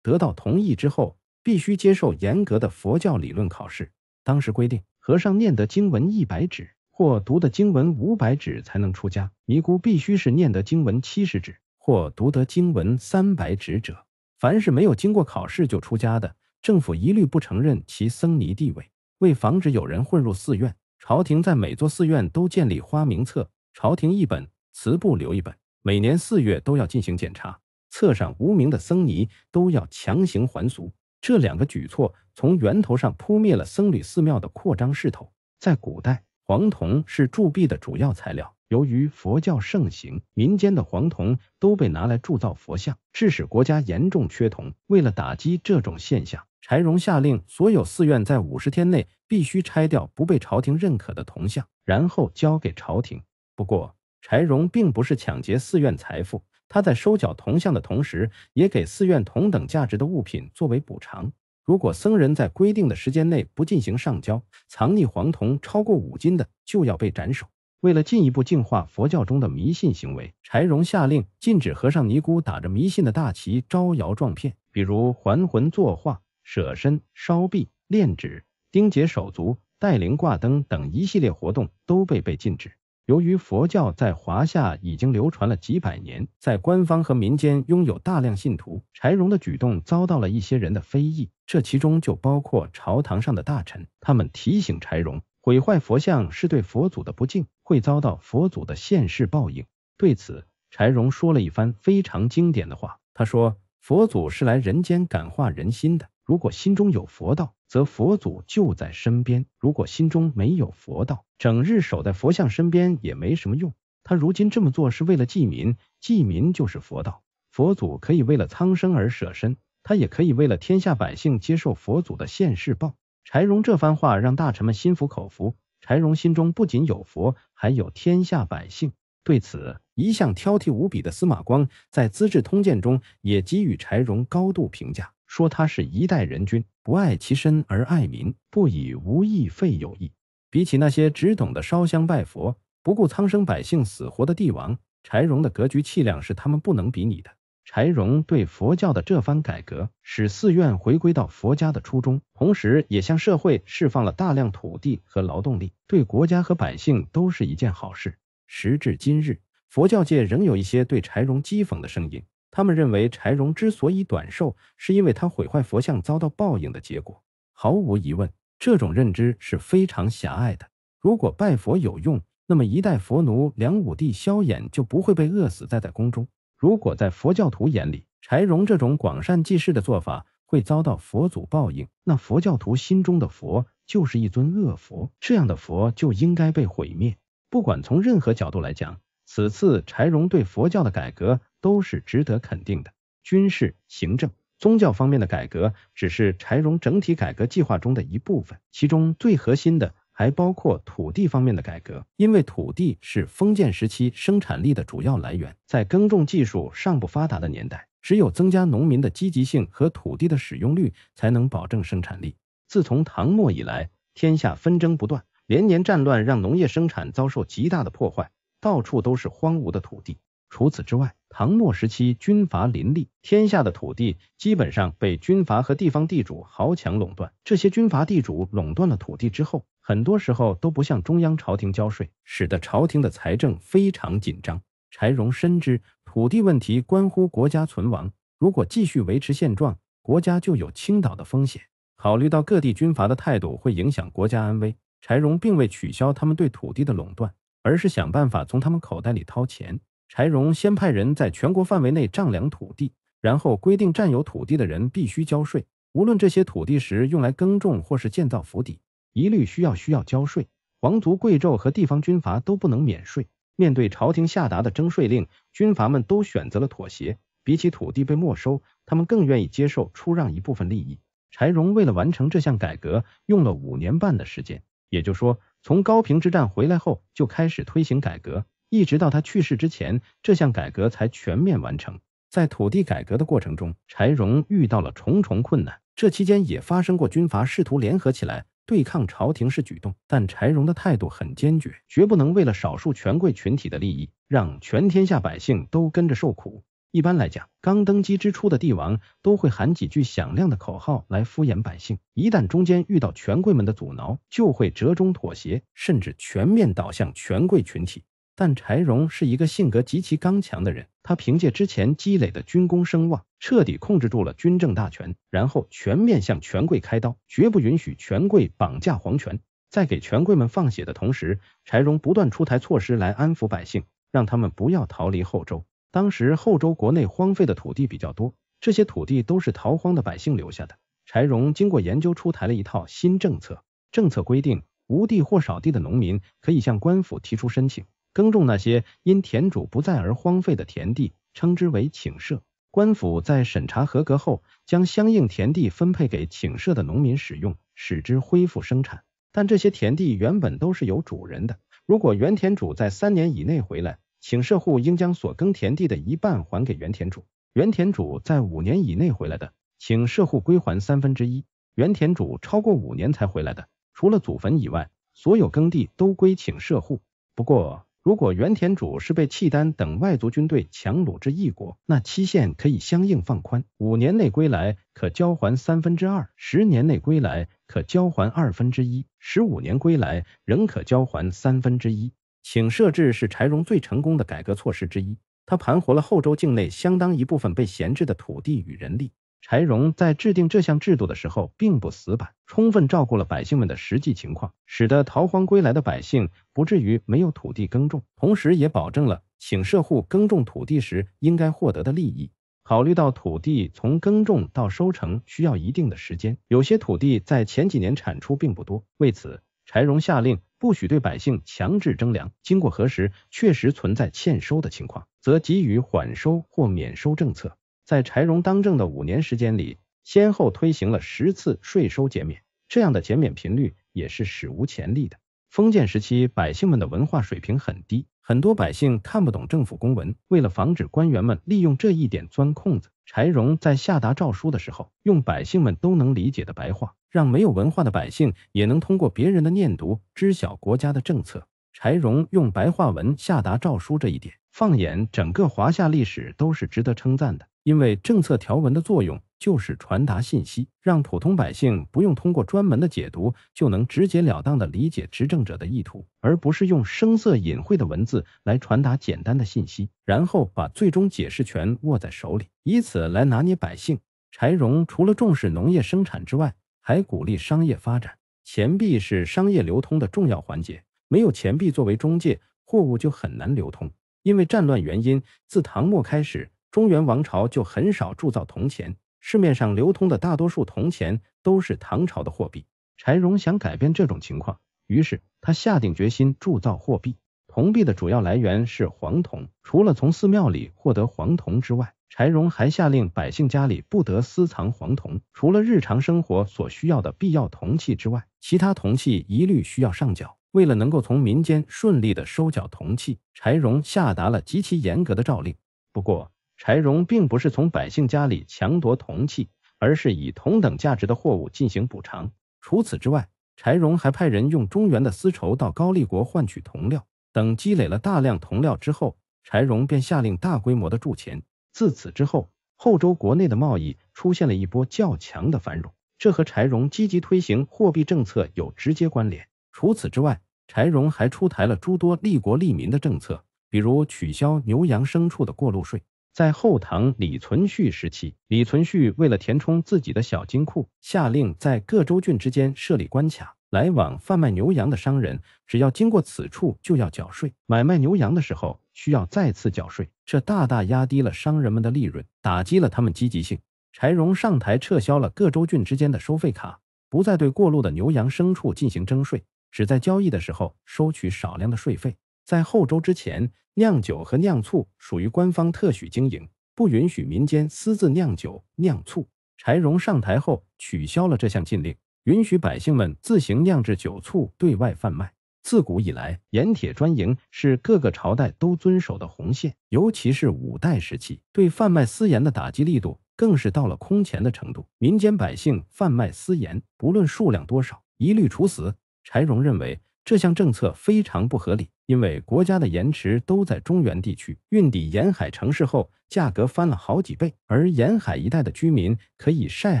得到同意之后，必须接受严格的佛教理论考试。当时规定。和尚念得经文一百纸或读的经文五百纸才能出家，尼姑必须是念得经文七十纸或读得经文三百纸者。凡是没有经过考试就出家的，政府一律不承认其僧尼地位。为防止有人混入寺院，朝廷在每座寺院都建立花名册，朝廷一本，词布留一本，每年四月都要进行检查，册上无名的僧尼都要强行还俗。这两个举措从源头上扑灭了僧侣寺庙的扩张势头。在古代，黄铜是铸币的主要材料。由于佛教盛行，民间的黄铜都被拿来铸造佛像，致使国家严重缺铜。为了打击这种现象，柴荣下令所有寺院在五十天内必须拆掉不被朝廷认可的铜像，然后交给朝廷。不过，柴荣并不是抢劫寺院财富。他在收缴铜像的同时，也给寺院同等价值的物品作为补偿。如果僧人在规定的时间内不进行上交，藏匿黄铜超过五斤的就要被斩首。为了进一步净化佛教中的迷信行为，柴荣下令禁止和尚尼姑打着迷信的大旗招摇撞骗，比如还魂作画、舍身烧壁、炼纸、钉结手足、带灵挂灯等一系列活动都被被禁止。由于佛教在华夏已经流传了几百年，在官方和民间拥有大量信徒，柴荣的举动遭到了一些人的非议，这其中就包括朝堂上的大臣，他们提醒柴荣毁坏佛像是对佛祖的不敬，会遭到佛祖的现世报应。对此，柴荣说了一番非常经典的话，他说：“佛祖是来人间感化人心的，如果心中有佛道，则佛祖就在身边；如果心中没有佛道，”整日守在佛像身边也没什么用，他如今这么做是为了济民，济民就是佛道。佛祖可以为了苍生而舍身，他也可以为了天下百姓接受佛祖的现世报。柴荣这番话让大臣们心服口服。柴荣心中不仅有佛，还有天下百姓。对此，一向挑剔无比的司马光在《资治通鉴》中也给予柴荣高度评价，说他是一代仁君，不爱其身而爱民，不以无义废有义。比起那些只懂得烧香拜佛、不顾苍生百姓死活的帝王，柴荣的格局气量是他们不能比拟的。柴荣对佛教的这番改革，使寺院回归到佛家的初衷，同时也向社会释放了大量土地和劳动力，对国家和百姓都是一件好事。时至今日，佛教界仍有一些对柴荣讥讽的声音，他们认为柴荣之所以短寿，是因为他毁坏佛像遭到报应的结果。毫无疑问。这种认知是非常狭隘的。如果拜佛有用，那么一代佛奴梁武帝萧衍就不会被饿死在在宫中。如果在佛教徒眼里，柴荣这种广善济世的做法会遭到佛祖报应，那佛教徒心中的佛就是一尊恶佛，这样的佛就应该被毁灭。不管从任何角度来讲，此次柴荣对佛教的改革都是值得肯定的。军事、行政。宗教方面的改革只是柴荣整体改革计划中的一部分，其中最核心的还包括土地方面的改革。因为土地是封建时期生产力的主要来源，在耕种技术尚不发达的年代，只有增加农民的积极性和土地的使用率，才能保证生产力。自从唐末以来，天下纷争不断，连年战乱让农业生产遭受极大的破坏，到处都是荒芜的土地。除此之外，唐末时期，军阀林立，天下的土地基本上被军阀和地方地主豪强垄断。这些军阀地主垄断了土地之后，很多时候都不向中央朝廷交税，使得朝廷的财政非常紧张。柴荣深知土地问题关乎国家存亡，如果继续维持现状，国家就有倾倒的风险。考虑到各地军阀的态度会影响国家安危，柴荣并未取消他们对土地的垄断，而是想办法从他们口袋里掏钱。柴荣先派人在全国范围内丈量土地，然后规定占有土地的人必须交税，无论这些土地时用来耕种或是建造府邸，一律需要需要交税。皇族贵胄和地方军阀都不能免税。面对朝廷下达的征税令，军阀们都选择了妥协。比起土地被没收，他们更愿意接受出让一部分利益。柴荣为了完成这项改革，用了五年半的时间，也就是说，从高平之战回来后就开始推行改革。一直到他去世之前，这项改革才全面完成。在土地改革的过程中，柴荣遇到了重重困难，这期间也发生过军阀试图联合起来对抗朝廷式举动。但柴荣的态度很坚决，绝不能为了少数权贵群体的利益，让全天下百姓都跟着受苦。一般来讲，刚登基之初的帝王都会喊几句响亮的口号来敷衍百姓，一旦中间遇到权贵们的阻挠，就会折中妥协，甚至全面倒向权贵群体。但柴荣是一个性格极其刚强的人，他凭借之前积累的军功声望，彻底控制住了军政大权，然后全面向权贵开刀，绝不允许权贵绑架皇权。在给权贵们放血的同时，柴荣不断出台措施来安抚百姓，让他们不要逃离后周。当时后周国内荒废的土地比较多，这些土地都是逃荒的百姓留下的。柴荣经过研究，出台了一套新政策，政策规定无地或少地的农民可以向官府提出申请。耕种那些因田主不在而荒废的田地，称之为请社。官府在审查合格后，将相应田地分配给请社的农民使用，使之恢复生产。但这些田地原本都是有主人的。如果原田主在三年以内回来，请社户应将所耕田地的一半还给原田主；原田主在五年以内回来的，请社户归还三分之一；原田主超过五年才回来的，除了祖坟以外，所有耕地都归请社户。不过，如果原田主是被契丹等外族军队强掳至异国，那期限可以相应放宽：五年内归来可交还三分之二，十年内归来可交还二分之一，十五年归来仍可交还三分之一。请设置是柴荣最成功的改革措施之一，他盘活了后周境内相当一部分被闲置的土地与人力。柴荣在制定这项制度的时候，并不死板，充分照顾了百姓们的实际情况，使得逃荒归来的百姓不至于没有土地耕种，同时也保证了请社户耕种土地时应该获得的利益。考虑到土地从耕种到收成需要一定的时间，有些土地在前几年产出并不多，为此，柴荣下令不许对百姓强制征粮。经过核实，确实存在欠收的情况，则给予缓收或免收政策。在柴荣当政的五年时间里，先后推行了十次税收减免，这样的减免频率也是史无前例的。封建时期百姓们的文化水平很低，很多百姓看不懂政府公文。为了防止官员们利用这一点钻空子，柴荣在下达诏书的时候，用百姓们都能理解的白话，让没有文化的百姓也能通过别人的念读知晓国家的政策。柴荣用白话文下达诏书这一点，放眼整个华夏历史都是值得称赞的。因为政策条文的作用就是传达信息，让普通百姓不用通过专门的解读就能直截了当的理解执政者的意图，而不是用声色隐晦的文字来传达简单的信息，然后把最终解释权握在手里，以此来拿捏百姓。柴荣除了重视农业生产之外，还鼓励商业发展。钱币是商业流通的重要环节，没有钱币作为中介，货物就很难流通。因为战乱原因，自唐末开始。中原王朝就很少铸造铜钱，市面上流通的大多数铜钱都是唐朝的货币。柴荣想改变这种情况，于是他下定决心铸造货币。铜币的主要来源是黄铜，除了从寺庙里获得黄铜之外，柴荣还下令百姓家里不得私藏黄铜。除了日常生活所需要的必要铜器之外，其他铜器一律需要上缴。为了能够从民间顺利的收缴铜器，柴荣下达了极其严格的诏令。不过，柴荣并不是从百姓家里强夺铜器，而是以同等价值的货物进行补偿。除此之外，柴荣还派人用中原的丝绸到高丽国换取铜料。等积累了大量铜料之后，柴荣便下令大规模的铸钱。自此之后，后周国内的贸易出现了一波较强的繁荣，这和柴荣积极推行货币政策有直接关联。除此之外，柴荣还出台了诸多利国利民的政策，比如取消牛羊牲畜的过路税。在后唐李存勖时期，李存勖为了填充自己的小金库，下令在各州郡之间设立关卡，来往贩卖牛羊的商人只要经过此处就要缴税，买卖牛羊的时候需要再次缴税，这大大压低了商人们的利润，打击了他们积极性。柴荣上台，撤销了各州郡之间的收费卡，不再对过路的牛羊牲畜进行征税，只在交易的时候收取少量的税费。在后周之前，酿酒和酿醋属于官方特许经营，不允许民间私自酿酒、酿醋。柴荣上台后，取消了这项禁令，允许百姓们自行酿制酒醋，对外贩卖。自古以来，盐铁专营是各个朝代都遵守的红线，尤其是五代时期，对贩卖私盐的打击力度更是到了空前的程度。民间百姓贩卖私盐，不论数量多少，一律处死。柴荣认为。这项政策非常不合理，因为国家的盐池都在中原地区，运抵沿海城市后，价格翻了好几倍。而沿海一带的居民可以晒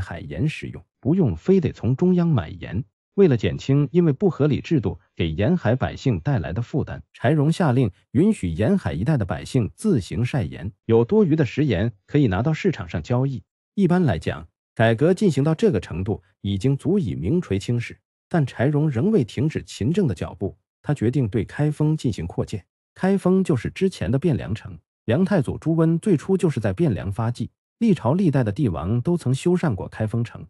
海盐使用，不用非得从中央买盐。为了减轻因为不合理制度给沿海百姓带来的负担，柴荣下令允许沿海一带的百姓自行晒盐，有多余的食盐可以拿到市场上交易。一般来讲，改革进行到这个程度，已经足以名垂青史。但柴荣仍未停止勤政的脚步，他决定对开封进行扩建。开封就是之前的汴梁城，梁太祖朱温最初就是在汴梁发迹，历朝历代的帝王都曾修缮过开封城，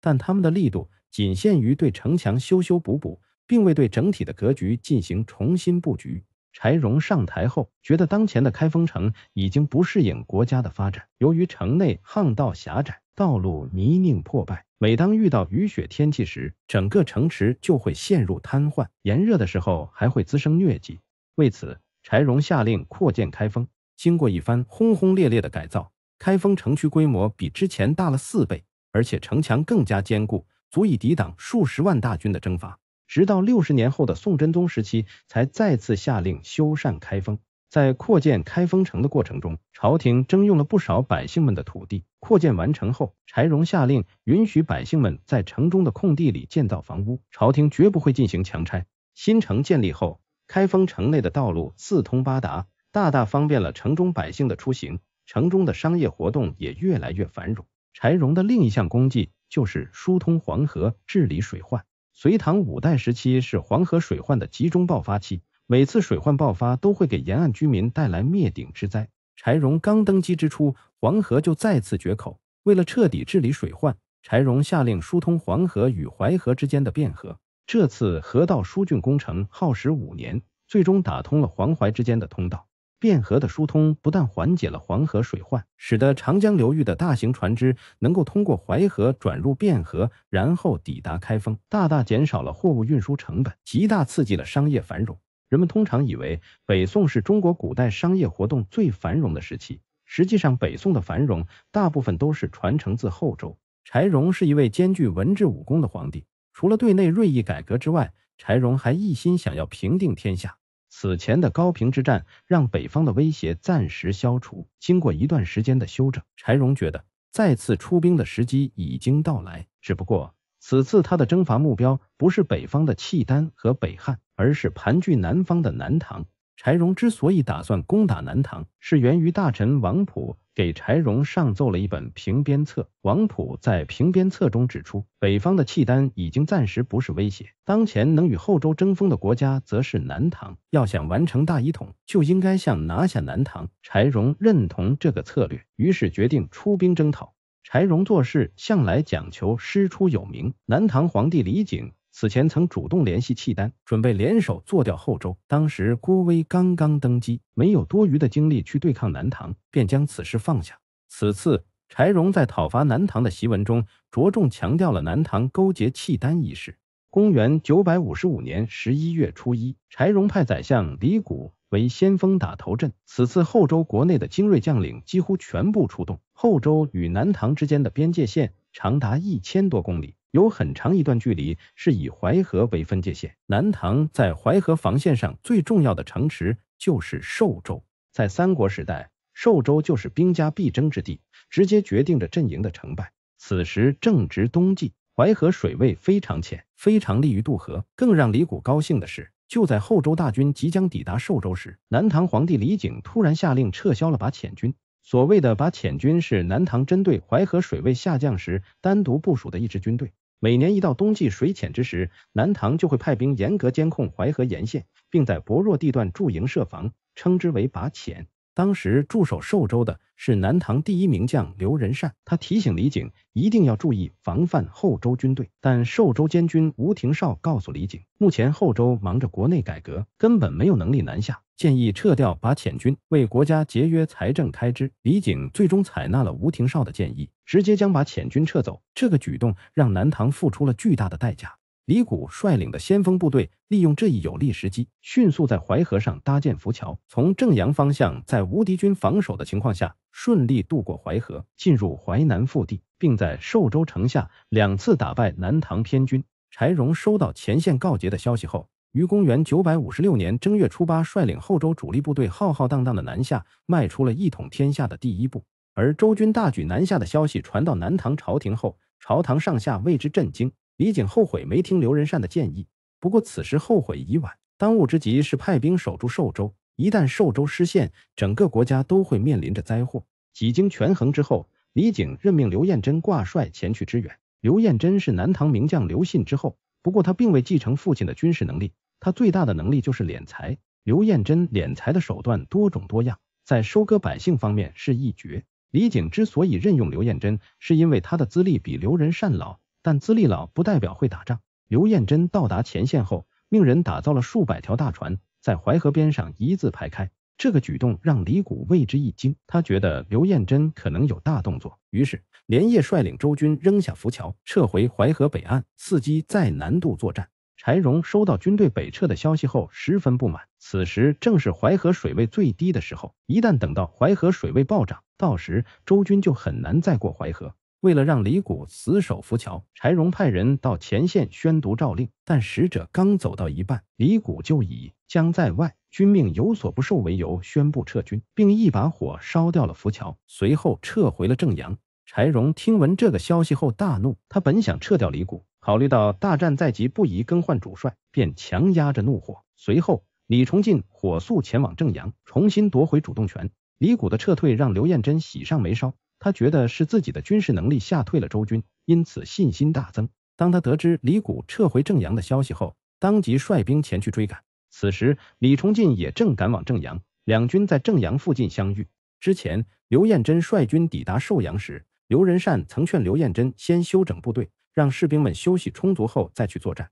但他们的力度仅限于对城墙修修补补，并未对整体的格局进行重新布局。柴荣上台后，觉得当前的开封城已经不适应国家的发展，由于城内巷道狭窄，道路泥泞破败。每当遇到雨雪天气时，整个城池就会陷入瘫痪；炎热的时候，还会滋生疟疾。为此，柴荣下令扩建开封。经过一番轰轰烈烈的改造，开封城区规模比之前大了四倍，而且城墙更加坚固，足以抵挡数十万大军的征伐。直到六十年后的宋真宗时期，才再次下令修缮开封。在扩建开封城的过程中，朝廷征用了不少百姓们的土地。扩建完成后，柴荣下令允许百姓们在城中的空地里建造房屋，朝廷绝不会进行强拆。新城建立后，开封城内的道路四通八达，大大方便了城中百姓的出行，城中的商业活动也越来越繁荣。柴荣的另一项功绩就是疏通黄河，治理水患。隋唐五代时期是黄河水患的集中爆发期。每次水患爆发都会给沿岸居民带来灭顶之灾。柴荣刚登基之初，黄河就再次决口。为了彻底治理水患，柴荣下令疏通黄河与淮河之间的汴河。这次河道疏浚工程耗时五年，最终打通了黄淮之间的通道。汴河的疏通不但缓解了黄河水患，使得长江流域的大型船只能够通过淮河转入汴河，然后抵达开封，大大减少了货物运输成本，极大刺激了商业繁荣。人们通常以为北宋是中国古代商业活动最繁荣的时期，实际上北宋的繁荣大部分都是传承自后周。柴荣是一位兼具文治武功的皇帝，除了对内锐意改革之外，柴荣还一心想要平定天下。此前的高平之战让北方的威胁暂时消除，经过一段时间的休整，柴荣觉得再次出兵的时机已经到来。只不过，此次他的征伐目标不是北方的契丹和北汉。而是盘踞南方的南唐。柴荣之所以打算攻打南唐，是源于大臣王普给柴荣上奏了一本《平边策》。王普在《平边策》中指出，北方的契丹已经暂时不是威胁，当前能与后周争锋的国家则是南唐。要想完成大一统，就应该像拿下南唐。柴荣认同这个策略，于是决定出兵征讨。柴荣做事向来讲求师出有名，南唐皇帝李璟。此前曾主动联系契丹，准备联手做掉后周。当时郭威刚刚登基，没有多余的精力去对抗南唐，便将此事放下。此次柴荣在讨伐南唐的檄文中，着重强调了南唐勾结契丹一事。公元九百五十五年十一月初一，柴荣派宰相李谷为先锋打头阵。此次后周国内的精锐将领几乎全部出动。后周与南唐之间的边界线长达一千多公里。有很长一段距离是以淮河为分界线。南唐在淮河防线上最重要的城池就是寿州。在三国时代，寿州就是兵家必争之地，直接决定着阵营的成败。此时正值冬季，淮河水位非常浅，非常利于渡河。更让李谷高兴的是，就在后周大军即将抵达寿州时，南唐皇帝李璟突然下令撤销了把遣军。所谓的把遣军是南唐针对淮河水位下降时单独部署的一支军队。每年一到冬季水浅之时，南唐就会派兵严格监控淮河沿线，并在薄弱地段驻营设防，称之为“拔浅”。当时驻守寿州的是南唐第一名将刘仁善，他提醒李景一定要注意防范后周军队。但寿州监军吴廷绍告诉李景，目前后周忙着国内改革，根本没有能力南下。建议撤掉把遣军，为国家节约财政开支。李璟最终采纳了吴廷绍的建议，直接将把遣军撤走。这个举动让南唐付出了巨大的代价。李谷率领的先锋部队利用这一有利时机，迅速在淮河上搭建浮桥，从正阳方向在无敌军防守的情况下，顺利渡过淮河，进入淮南腹地，并在寿州城下两次打败南唐偏军。柴荣收到前线告捷的消息后。于公元九百五十六年正月初八，率领后周主力部队浩浩荡荡的南下，迈出了一统天下的第一步。而周军大举南下的消息传到南唐朝廷后，朝堂上下为之震惊。李璟后悔没听刘仁善的建议，不过此时后悔已晚，当务之急是派兵守住寿州。一旦寿州失陷，整个国家都会面临着灾祸。几经权衡之后，李璟任命刘彦珍挂帅前去支援。刘彦珍是南唐名将刘信之后，不过他并未继承父亲的军事能力。他最大的能力就是敛财。刘彦珍敛财的手段多种多样，在收割百姓方面是一绝。李景之所以任用刘彦珍，是因为他的资历比刘仁善老，但资历老不代表会打仗。刘彦珍到达前线后，命人打造了数百条大船，在淮河边上一字排开。这个举动让李谷为之一惊，他觉得刘彦珍可能有大动作，于是连夜率领周军扔下浮桥，撤回淮河北岸，伺机在南渡作战。柴荣收到军队北撤的消息后十分不满。此时正是淮河水位最低的时候，一旦等到淮河水位暴涨，到时周军就很难再过淮河。为了让李谷死守浮桥，柴荣派人到前线宣读诏令，但使者刚走到一半，李谷就以将在外，军命有所不受为由，宣布撤军，并一把火烧掉了浮桥，随后撤回了正阳。柴荣听闻这个消息后大怒，他本想撤掉李谷。考虑到大战在即，不宜更换主帅，便强压着怒火。随后，李崇进火速前往正阳，重新夺回主动权。李谷的撤退让刘彦珍喜上眉梢，他觉得是自己的军事能力吓退了周军，因此信心大增。当他得知李谷撤回正阳的消息后，当即率兵前去追赶。此时，李崇进也正赶往正阳，两军在正阳附近相遇。之前，刘彦珍率军抵达寿阳时，刘仁善曾劝刘彦珍先休整部队。让士兵们休息充足后再去作战。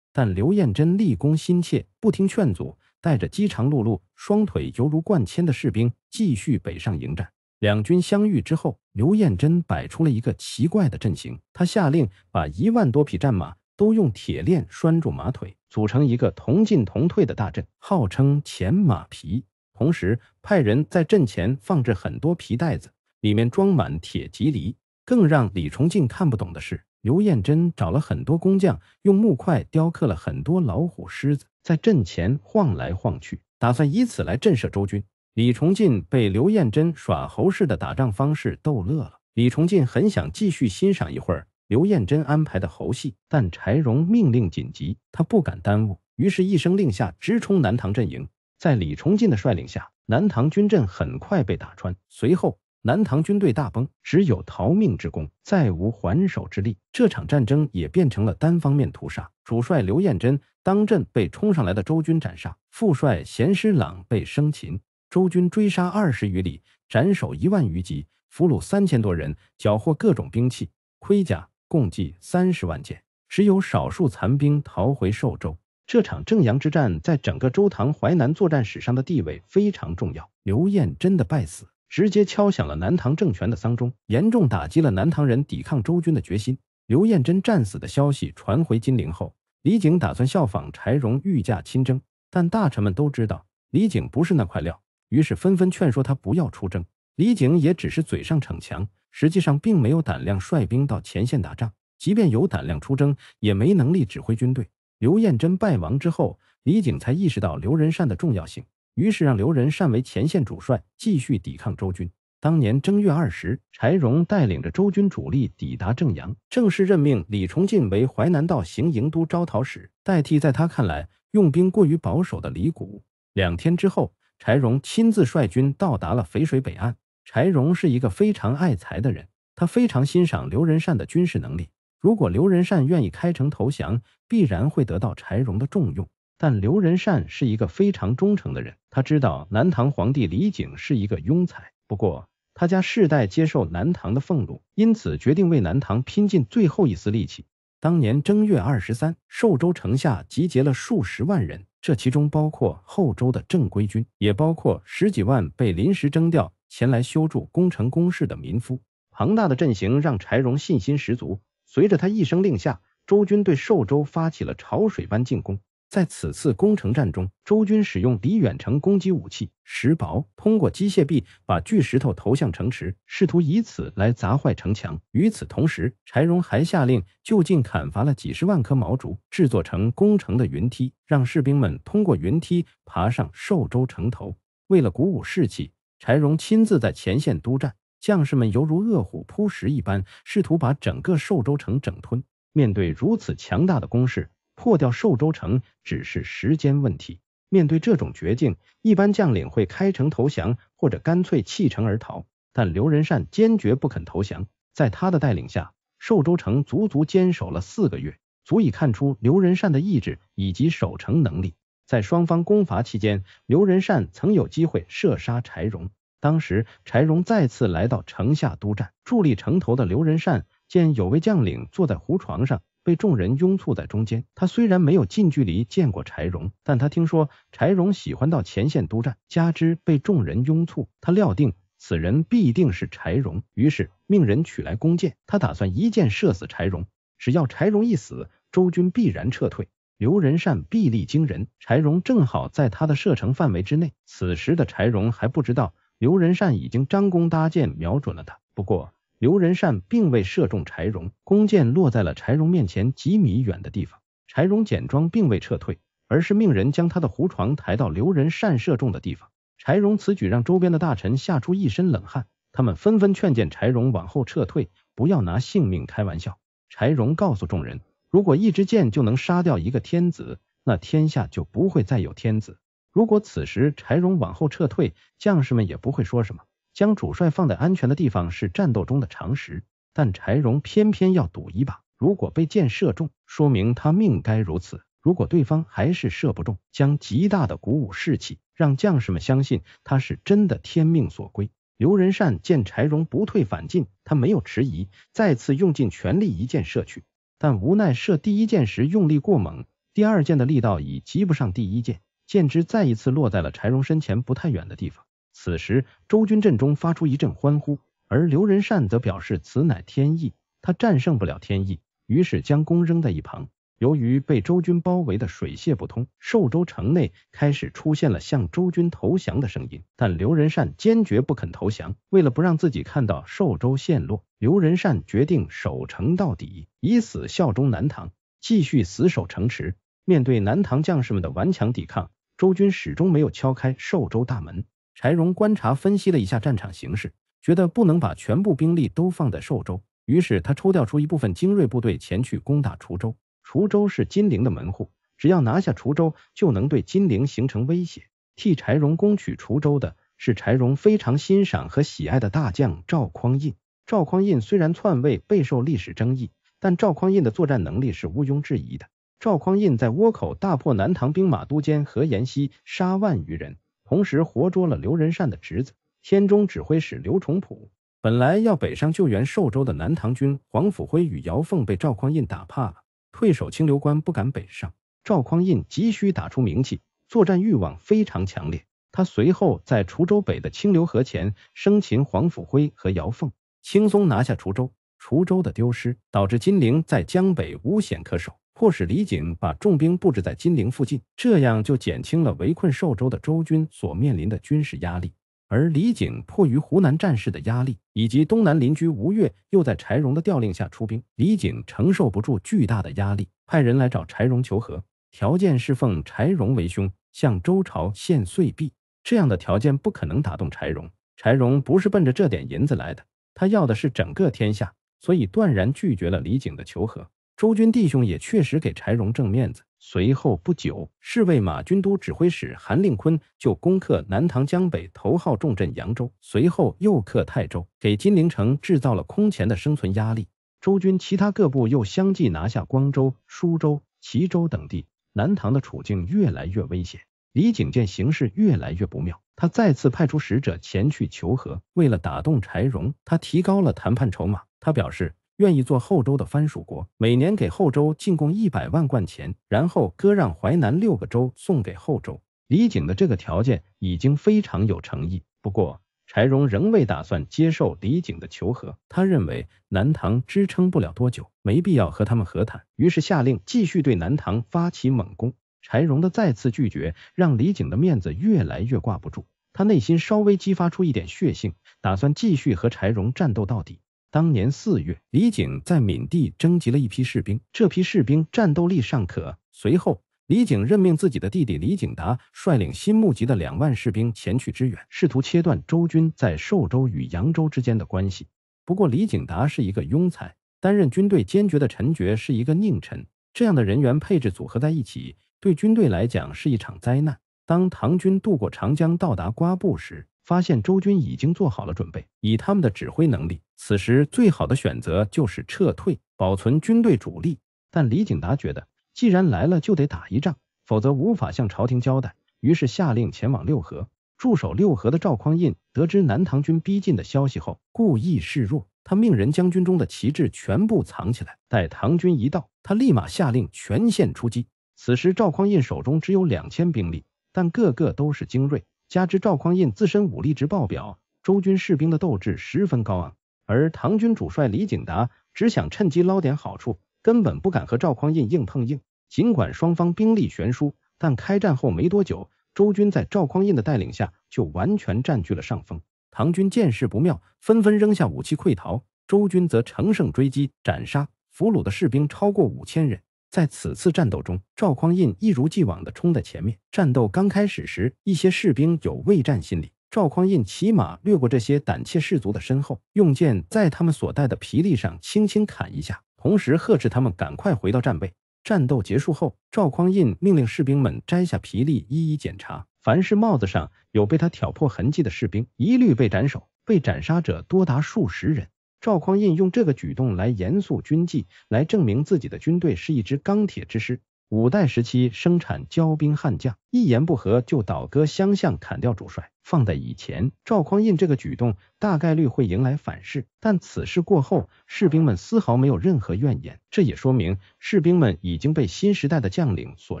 但刘彦珍立功心切，不听劝阻，带着饥肠辘辘、双腿犹如灌铅的士兵继续北上迎战。两军相遇之后，刘彦珍摆出了一个奇怪的阵型，他下令把一万多匹战马都用铁链拴住马腿，组成一个同进同退的大阵，号称“前马皮”。同时，派人在阵前放置很多皮袋子，里面装满铁蒺藜。更让李崇敬看不懂的是，刘彦珍找了很多工匠，用木块雕刻了很多老虎、狮子，在阵前晃来晃去，打算以此来震慑周军。李崇敬被刘彦珍耍猴式的打仗方式逗乐了。李崇敬很想继续欣赏一会儿刘彦珍安排的猴戏，但柴荣命令紧急，他不敢耽误，于是一声令下，直冲南唐阵营。在李崇进的率领下，南唐军阵很快被打穿。随后，南唐军队大崩，只有逃命之功，再无还手之力。这场战争也变成了单方面屠杀。主帅刘彦珍当阵被冲上来的周军斩杀，副帅咸师朗被生擒。周军追杀二十余里，斩首一万余级，俘虏三千多人，缴获各种兵器、盔甲共计三十万件。只有少数残兵逃回寿州。这场正阳之战在整个周唐淮南作战史上的地位非常重要。刘彦真的败死，直接敲响了南唐政权的丧钟，严重打击了南唐人抵抗周军的决心。刘彦真战死的消息传回金陵后，李璟打算效仿柴荣御驾亲征，但大臣们都知道李璟不是那块料，于是纷纷劝说他不要出征。李璟也只是嘴上逞强，实际上并没有胆量率兵到前线打仗。即便有胆量出征，也没能力指挥军队。刘彦珍败亡之后，李景才意识到刘仁善的重要性，于是让刘仁善为前线主帅，继续抵抗周军。当年正月二十，柴荣带领着周军主力抵达正阳，正式任命李崇进为淮南道行营都招讨使，代替在他看来用兵过于保守的李谷。两天之后，柴荣亲自率军到达了肥水北岸。柴荣是一个非常爱才的人，他非常欣赏刘仁善的军事能力。如果刘仁善愿意开城投降，必然会得到柴荣的重用。但刘仁善是一个非常忠诚的人，他知道南唐皇帝李璟是一个庸才，不过他家世代接受南唐的俸禄，因此决定为南唐拼尽最后一丝力气。当年正月二十三，寿州城下集结了数十万人，这其中包括后周的正规军，也包括十几万被临时征调前来修筑攻城工事的民夫。庞大的阵型让柴荣信心十足。随着他一声令下，周军对寿州发起了潮水般进攻。在此次攻城战中，周军使用离远程攻击武器石雹，通过机械臂把巨石头投向城池，试图以此来砸坏城墙。与此同时，柴荣还下令就近砍伐了几十万棵毛竹，制作成攻城的云梯，让士兵们通过云梯爬上寿州城头。为了鼓舞士气，柴荣亲自在前线督战。将士们犹如饿虎扑食一般，试图把整个寿州城整吞。面对如此强大的攻势，破掉寿州城只是时间问题。面对这种绝境，一般将领会开城投降，或者干脆弃城而逃。但刘仁善坚决不肯投降。在他的带领下，寿州城足足坚守了四个月，足以看出刘仁善的意志以及守城能力。在双方攻伐期间，刘仁善曾有机会射杀柴荣。当时柴荣再次来到城下督战，伫立城头的刘仁善见有位将领坐在胡床上，被众人拥簇在中间。他虽然没有近距离见过柴荣，但他听说柴荣喜欢到前线督战，加之被众人拥簇，他料定此人必定是柴荣，于是命人取来弓箭，他打算一箭射死柴荣。只要柴荣一死，周军必然撤退。刘仁善臂力惊人，柴荣正好在他的射程范围之内。此时的柴荣还不知道。刘仁善已经张弓搭箭，瞄准了他。不过，刘仁善并未射中柴荣，弓箭落在了柴荣面前几米远的地方。柴荣简装并未撤退，而是命人将他的胡床抬到刘仁善射中的地方。柴荣此举让周边的大臣吓出一身冷汗，他们纷纷劝谏柴荣往后撤退，不要拿性命开玩笑。柴荣告诉众人，如果一支箭就能杀掉一个天子，那天下就不会再有天子。如果此时柴荣往后撤退，将士们也不会说什么。将主帅放在安全的地方是战斗中的常识，但柴荣偏偏要赌一把。如果被箭射中，说明他命该如此；如果对方还是射不中，将极大的鼓舞士气，让将士们相信他是真的天命所归。刘仁善见柴荣不退反进，他没有迟疑，再次用尽全力一箭射去。但无奈射第一箭时用力过猛，第二箭的力道已及不上第一箭。箭支再一次落在了柴荣身前不太远的地方。此时，周军阵中发出一阵欢呼，而刘仁善则表示：“此乃天意，他战胜不了天意。”于是将弓扔在一旁。由于被周军包围的水泄不通，寿州城内开始出现了向周军投降的声音。但刘仁善坚决不肯投降。为了不让自己看到寿州陷落，刘仁善决定守城到底，以死效忠南唐，继续死守城池。面对南唐将士们的顽强抵抗。周军始终没有敲开寿州大门。柴荣观察分析了一下战场形势，觉得不能把全部兵力都放在寿州，于是他抽调出一部分精锐部队前去攻打滁州。滁州是金陵的门户，只要拿下滁州，就能对金陵形成威胁。替柴荣攻取滁州的是柴荣非常欣赏和喜爱的大将赵匡胤。赵匡胤虽然篡位备受历史争议，但赵匡胤的作战能力是毋庸置疑的。赵匡胤在倭口大破南唐兵马都监何延熙，杀万余人，同时活捉了刘仁善的侄子、天中指挥使刘崇普。本来要北上救援寿州的南唐军黄甫辉与姚凤，被赵匡胤打怕了，退守清流关，不敢北上。赵匡胤急需打出名气，作战欲望非常强烈。他随后在滁州北的清流河前生擒黄甫辉和姚凤，轻松拿下滁州。滁州的丢失，导致金陵在江北无险可守。迫使李璟把重兵布置在金陵附近，这样就减轻了围困寿州的周军所面临的军事压力。而李璟迫于湖南战事的压力，以及东南邻居吴越又在柴荣的调令下出兵，李璟承受不住巨大的压力，派人来找柴荣求和，条件是奉柴荣为兄，向周朝献岁币。这样的条件不可能打动柴荣，柴荣不是奔着这点银子来的，他要的是整个天下，所以断然拒绝了李璟的求和。周军弟兄也确实给柴荣挣面子。随后不久，侍卫马军都指挥使韩令坤就攻克南唐江北头号重镇扬州，随后又克泰州，给金陵城制造了空前的生存压力。周军其他各部又相继拿下光州、舒州、齐州等地，南唐的处境越来越危险。李景见形势越来越不妙，他再次派出使者前去求和。为了打动柴荣，他提高了谈判筹码。他表示。愿意做后周的藩属国，每年给后周进贡一百万贯钱，然后割让淮南六个州送给后周。李景的这个条件已经非常有诚意，不过柴荣仍未打算接受李景的求和。他认为南唐支撑不了多久，没必要和他们和谈，于是下令继续对南唐发起猛攻。柴荣的再次拒绝，让李景的面子越来越挂不住。他内心稍微激发出一点血性，打算继续和柴荣战斗到底。当年四月，李景在闽地征集了一批士兵，这批士兵战斗力尚可。随后，李景任命自己的弟弟李景达率领新募集的两万士兵前去支援，试图切断周军在寿州与扬州之间的关系。不过，李景达是一个庸才，担任军队坚决的陈珏是一个佞臣，这样的人员配置组合在一起，对军队来讲是一场灾难。当唐军渡过长江到达瓜埠时，发现周军已经做好了准备，以他们的指挥能力，此时最好的选择就是撤退，保存军队主力。但李景达觉得，既然来了就得打一仗，否则无法向朝廷交代，于是下令前往六合。驻守六合的赵匡胤得知南唐军逼近的消息后，故意示弱，他命人将军中的旗帜全部藏起来，待唐军一到，他立马下令全线出击。此时赵匡胤手中只有两千兵力，但个个都是精锐。加之赵匡胤自身武力值爆表，周军士兵的斗志十分高昂，而唐军主帅李景达只想趁机捞点好处，根本不敢和赵匡胤硬碰硬。尽管双方兵力悬殊，但开战后没多久，周军在赵匡胤的带领下就完全占据了上风。唐军见势不妙，纷纷扔下武器溃逃，周军则乘胜追击，斩杀、俘虏的士兵超过五千人。在此次战斗中，赵匡胤一如既往的冲在前面。战斗刚开始时，一些士兵有畏战心理，赵匡胤骑马掠过这些胆怯士卒的身后，用剑在他们所带的皮力上轻轻砍一下，同时呵斥他们赶快回到战位。战斗结束后，赵匡胤命令士兵们摘下皮力一一检查，凡是帽子上有被他挑破痕迹的士兵，一律被斩首。被斩杀者多达数十人。赵匡胤用这个举动来严肃军纪，来证明自己的军队是一支钢铁之师。五代时期生产骄兵悍将，一言不合就倒戈相向，砍掉主帅。放在以前，赵匡胤这个举动大概率会迎来反噬，但此事过后，士兵们丝毫没有任何怨言，这也说明士兵们已经被新时代的将领所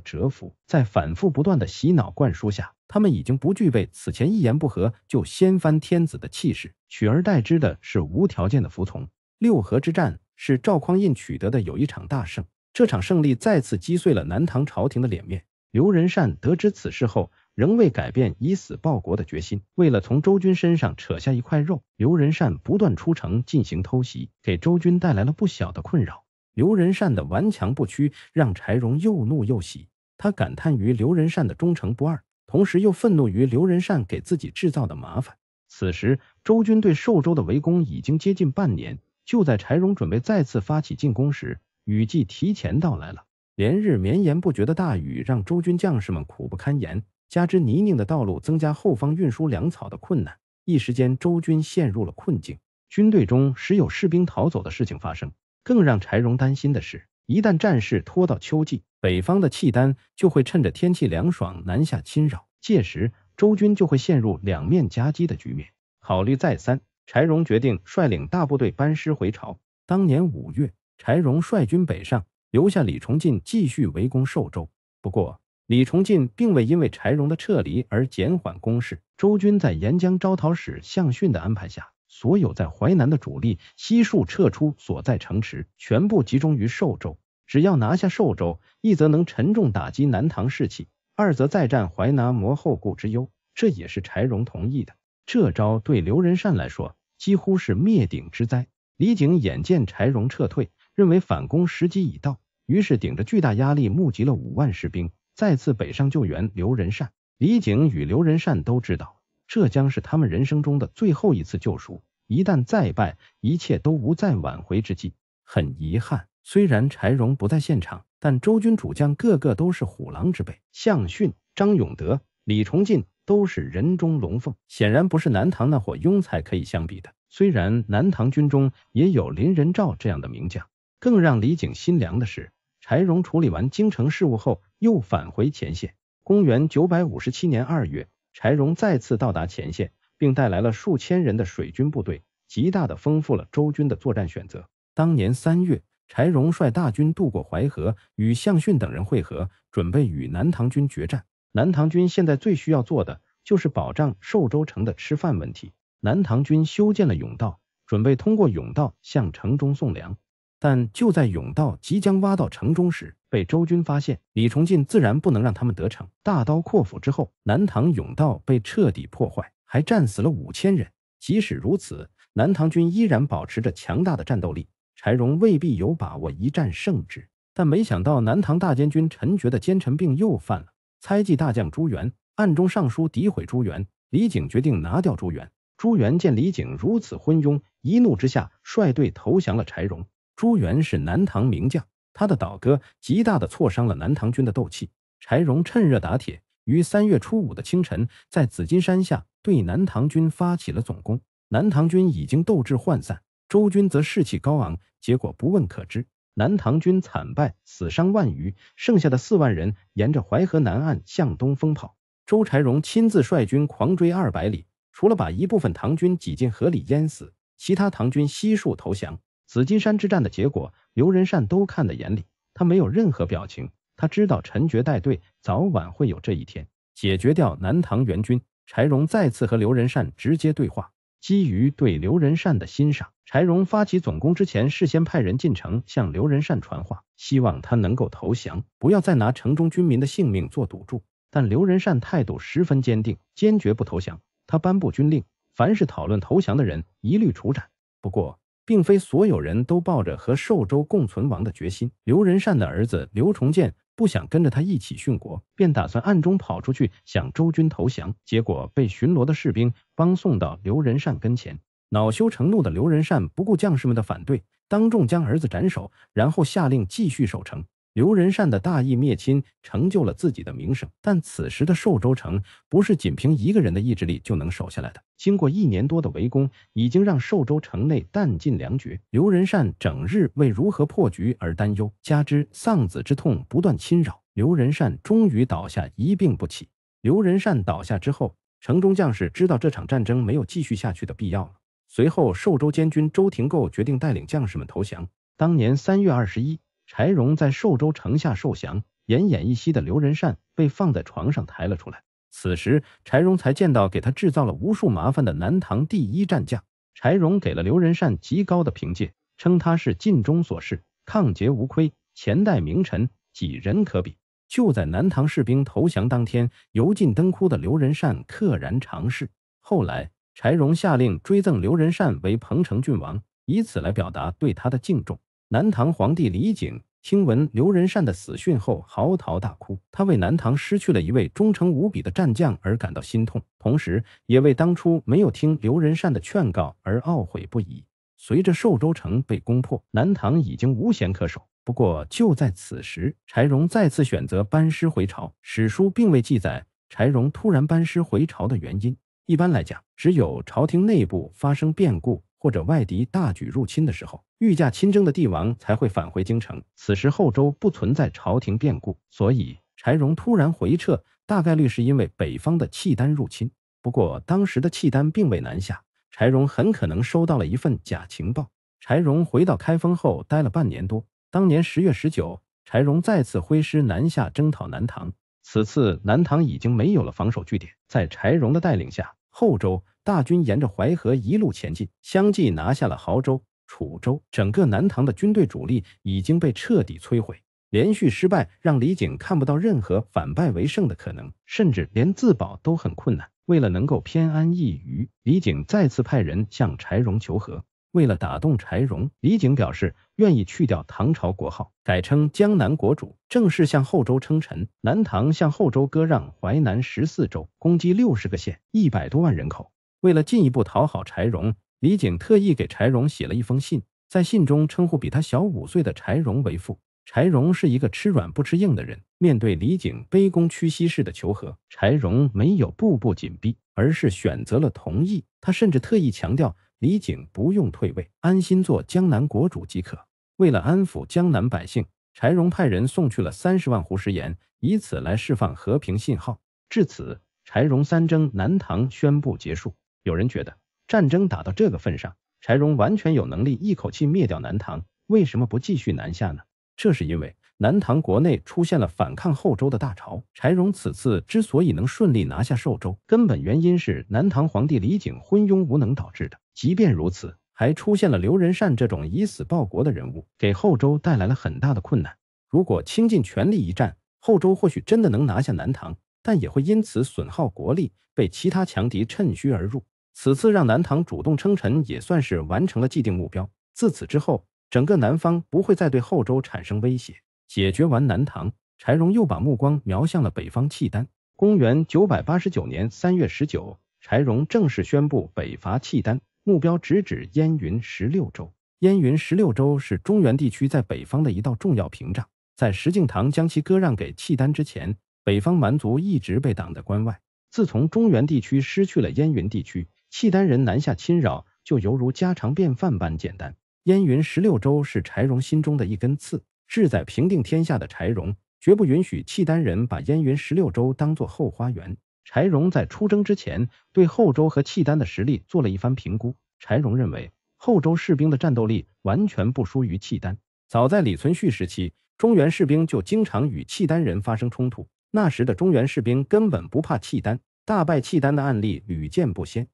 折服，在反复不断的洗脑灌输下。他们已经不具备此前一言不合就掀翻天子的气势，取而代之的是无条件的服从。六合之战是赵匡胤取得的有一场大胜，这场胜利再次击碎了南唐朝廷的脸面。刘仁善得知此事后，仍未改变以死报国的决心。为了从周军身上扯下一块肉，刘仁善不断出城进行偷袭，给周军带来了不小的困扰。刘仁善的顽强不屈让柴荣又怒又喜，他感叹于刘仁善的忠诚不二。同时又愤怒于刘仁善给自己制造的麻烦。此时，周军对寿州的围攻已经接近半年。就在柴荣准备再次发起进攻时，雨季提前到来了。连日绵延不绝的大雨让周军将士们苦不堪言，加之泥泞的道路增加后方运输粮草的困难，一时间周军陷入了困境。军队中时有士兵逃走的事情发生。更让柴荣担心的是，一旦战事拖到秋季。北方的契丹就会趁着天气凉爽南下侵扰，届时周军就会陷入两面夹击的局面。考虑再三，柴荣决定率领大部队班师回朝。当年五月，柴荣率军北上，留下李崇进继续围攻寿州。不过，李崇进并未因为柴荣的撤离而减缓攻势。周军在沿江招讨使向逊的安排下，所有在淮南的主力悉数撤出所在城池，全部集中于寿州。只要拿下寿州，一则能沉重打击南唐士气，二则再战淮南谋后顾之忧。这也是柴荣同意的。这招对刘仁善来说几乎是灭顶之灾。李景眼见柴荣撤退，认为反攻时机已到，于是顶着巨大压力募集了五万士兵，再次北上救援刘仁善。李景与刘仁善都知道，这将是他们人生中的最后一次救赎。一旦再败，一切都无再挽回之机。很遗憾。虽然柴荣不在现场，但周军主将个个都是虎狼之辈，项逊、张永德、李崇进都是人中龙凤，显然不是南唐那伙庸才可以相比的。虽然南唐军中也有林仁照这样的名将，更让李景心凉的是，柴荣处理完京城事务后，又返回前线。公元九百五十七年二月，柴荣再次到达前线，并带来了数千人的水军部队，极大的丰富了周军的作战选择。当年三月。柴荣率大军渡过淮河，与项逊等人会合，准备与南唐军决战。南唐军现在最需要做的就是保障寿州城的吃饭问题。南唐军修建了甬道，准备通过甬道向城中送粮。但就在甬道即将挖到城中时，被周军发现。李崇进自然不能让他们得逞，大刀阔斧之后，南唐甬道被彻底破坏，还战死了五千人。即使如此，南唐军依然保持着强大的战斗力。柴荣未必有把握一战胜之，但没想到南唐大监军陈觉的奸臣病又犯了，猜忌大将朱元，暗中上书诋毁朱元。李景决定拿掉朱元。朱元见李景如此昏庸，一怒之下率队投降了柴荣。朱元是南唐名将，他的倒戈极大的挫伤了南唐军的斗气。柴荣趁热打铁，于三月初五的清晨，在紫金山下对南唐军发起了总攻。南唐军已经斗志涣散。周军则士气高昂，结果不问可知。南唐军惨败，死伤万余，剩下的四万人沿着淮河南岸向东疯跑。周柴荣亲自率军狂追二百里，除了把一部分唐军挤进河里淹死，其他唐军悉数投降。紫金山之战的结果，刘仁善都看在眼里，他没有任何表情，他知道陈觉带队早晚会有这一天，解决掉南唐援军。柴荣再次和刘仁善直接对话。基于对刘仁善的欣赏，柴荣发起总攻之前，事先派人进城向刘仁善传话，希望他能够投降，不要再拿城中军民的性命做赌注。但刘仁善态度十分坚定，坚决不投降。他颁布军令，凡是讨论投降的人，一律处斩。不过，并非所有人都抱着和寿州共存亡的决心。刘仁善的儿子刘崇建。不想跟着他一起殉国，便打算暗中跑出去向周军投降，结果被巡逻的士兵帮送到刘仁善跟前。恼羞成怒的刘仁善不顾将士们的反对，当众将儿子斩首，然后下令继续守城。刘仁善的大义灭亲，成就了自己的名声。但此时的寿州城，不是仅凭一个人的意志力就能守下来的。经过一年多的围攻，已经让寿州城内弹尽粮绝。刘仁善整日为如何破局而担忧，加之丧子之痛不断侵扰，刘仁善终于倒下，一病不起。刘仁善倒下之后，城中将士知道这场战争没有继续下去的必要了。随后，寿州监军周廷构决定带领将士们投降。当年三月二十一。柴荣在寿州城下受降，奄奄一息的刘仁善被放在床上抬了出来。此时，柴荣才见到给他制造了无数麻烦的南唐第一战将。柴荣给了刘仁善极高的评价，称他是尽忠所事，抗节无亏，前代名臣几人可比。就在南唐士兵投降当天，油尽灯枯的刘仁善溘然长逝。后来，柴荣下令追赠刘仁善为彭城郡王，以此来表达对他的敬重。南唐皇帝李璟听闻刘仁善的死讯后，嚎啕大哭。他为南唐失去了一位忠诚无比的战将而感到心痛，同时也为当初没有听刘仁善的劝告而懊悔不已。随着寿州城被攻破，南唐已经无险可守。不过，就在此时，柴荣再次选择班师回朝。史书并未记载柴荣突然班师回朝的原因。一般来讲，只有朝廷内部发生变故。或者外敌大举入侵的时候，御驾亲征的帝王才会返回京城。此时后周不存在朝廷变故，所以柴荣突然回撤，大概率是因为北方的契丹入侵。不过当时的契丹并未南下，柴荣很可能收到了一份假情报。柴荣回到开封后待了半年多，当年十月十九，柴荣再次挥师南下征讨南唐。此次南唐已经没有了防守据点，在柴荣的带领下，后周。大军沿着淮河一路前进，相继拿下了濠州、楚州，整个南唐的军队主力已经被彻底摧毁。连续失败让李璟看不到任何反败为胜的可能，甚至连自保都很困难。为了能够偏安一隅，李璟再次派人向柴荣求和。为了打动柴荣，李璟表示愿意去掉唐朝国号，改称江南国主，正式向后周称臣。南唐向后周割让淮南十四州，攻击六十个县，一百多万人口。为了进一步讨好柴荣，李景特意给柴荣写了一封信，在信中称呼比他小五岁的柴荣为父。柴荣是一个吃软不吃硬的人，面对李景卑躬屈膝式的求和，柴荣没有步步紧逼，而是选择了同意。他甚至特意强调，李景不用退位，安心做江南国主即可。为了安抚江南百姓，柴荣派人送去了三十万斛食盐，以此来释放和平信号。至此，柴荣三征南唐宣布结束。有人觉得战争打到这个份上，柴荣完全有能力一口气灭掉南唐，为什么不继续南下呢？这是因为南唐国内出现了反抗后周的大潮。柴荣此次之所以能顺利拿下寿州，根本原因是南唐皇帝李璟昏庸无能导致的。即便如此，还出现了刘仁善这种以死报国的人物，给后周带来了很大的困难。如果倾尽全力一战，后周或许真的能拿下南唐，但也会因此损耗国力，被其他强敌趁虚而入。此次让南唐主动称臣，也算是完成了既定目标。自此之后，整个南方不会再对后周产生威胁。解决完南唐，柴荣又把目光瞄向了北方契丹。公元九百八十九年三月十九，柴荣正式宣布北伐契丹，目标直指燕云十六州。燕云十六州是中原地区在北方的一道重要屏障。在石敬瑭将其割让给契丹之前，北方蛮族一直被挡在关外。自从中原地区失去了燕云地区，契丹人南下侵扰，就犹如家常便饭般简单。燕云十六州是柴荣心中的一根刺。志在平定天下的柴荣，绝不允许契丹人把燕云十六州当作后花园。柴荣在出征之前，对后周和契丹的实力做了一番评估。柴荣认为，后周士兵的战斗力完全不输于契丹。早在李存勖时期，中原士兵就经常与契丹人发生冲突。那时的中原士兵根本不怕契丹，大败契丹的案例屡见不鲜。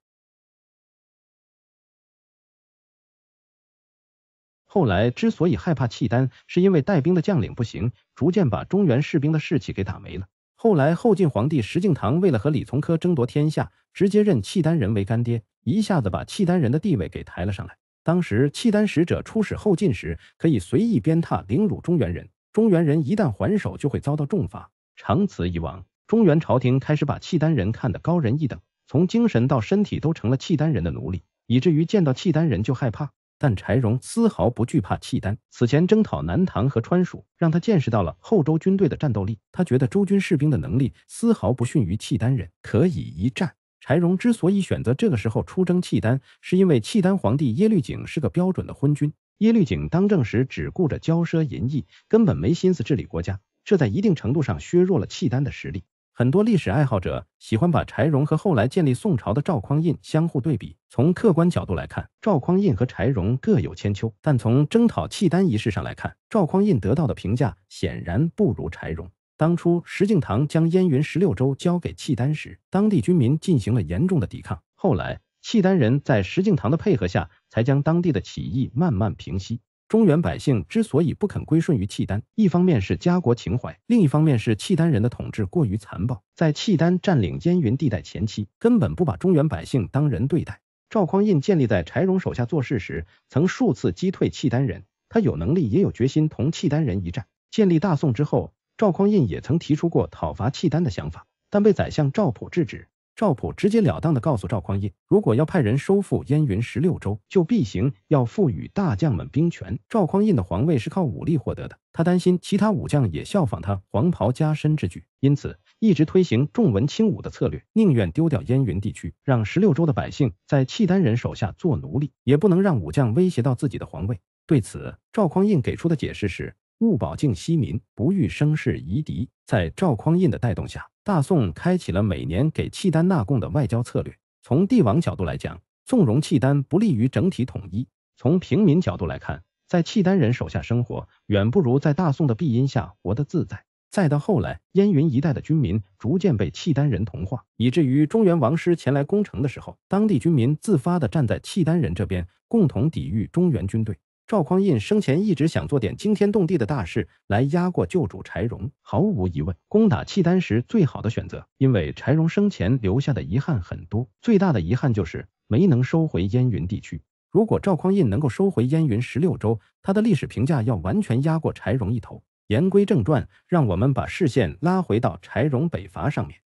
后来之所以害怕契丹，是因为带兵的将领不行，逐渐把中原士兵的士气给打没了。后来后晋皇帝石敬瑭为了和李从珂争夺天下，直接认契丹人为干爹，一下子把契丹人的地位给抬了上来。当时契丹使者出使后晋时，可以随意鞭挞凌辱中原人，中原人一旦还手就会遭到重罚。长此以往，中原朝廷开始把契丹人看得高人一等，从精神到身体都成了契丹人的奴隶，以至于见到契丹人就害怕。但柴荣丝毫不惧怕契丹。此前征讨南唐和川蜀，让他见识到了后周军队的战斗力。他觉得周军士兵的能力丝毫不逊于契丹人，可以一战。柴荣之所以选择这个时候出征契丹，是因为契丹皇帝耶律璟是个标准的昏君。耶律璟当政时只顾着骄奢淫逸，根本没心思治理国家，这在一定程度上削弱了契丹的实力。很多历史爱好者喜欢把柴荣和后来建立宋朝的赵匡胤相互对比。从客观角度来看，赵匡胤和柴荣各有千秋，但从征讨契丹一事上来看，赵匡胤得到的评价显然不如柴荣。当初石敬瑭将燕云十六州交给契丹时，当地军民进行了严重的抵抗，后来契丹人在石敬瑭的配合下，才将当地的起义慢慢平息。中原百姓之所以不肯归顺于契丹，一方面是家国情怀，另一方面是契丹人的统治过于残暴。在契丹占领燕云地带前期，根本不把中原百姓当人对待。赵匡胤建立在柴荣手下做事时，曾数次击退契丹人，他有能力也有决心同契丹人一战。建立大宋之后，赵匡胤也曾提出过讨伐契丹的想法，但被宰相赵普制止。赵普直截了当的告诉赵匡胤，如果要派人收复燕云十六州，就必行要赋予大将们兵权。赵匡胤的皇位是靠武力获得的，他担心其他武将也效仿他黄袍加身之举，因此一直推行重文轻武的策略，宁愿丢掉燕云地区，让十六州的百姓在契丹人手下做奴隶，也不能让武将威胁到自己的皇位。对此，赵匡胤给出的解释是：勿保境息民，不欲生事夷狄。在赵匡胤的带动下。大宋开启了每年给契丹纳贡的外交策略。从帝王角度来讲，纵容契丹不利于整体统一；从平民角度来看，在契丹人手下生活远不如在大宋的庇荫下活得自在。再到后来，燕云一带的军民逐渐被契丹人同化，以至于中原王师前来攻城的时候，当地军民自发的站在契丹人这边，共同抵御中原军队。赵匡胤生前一直想做点惊天动地的大事来压过旧主柴荣。毫无疑问，攻打契丹时最好的选择，因为柴荣生前留下的遗憾很多，最大的遗憾就是没能收回燕云地区。如果赵匡胤能够收回燕云十六州，他的历史评价要完全压过柴荣一头。言归正传，让我们把视线拉回到柴荣北伐上面。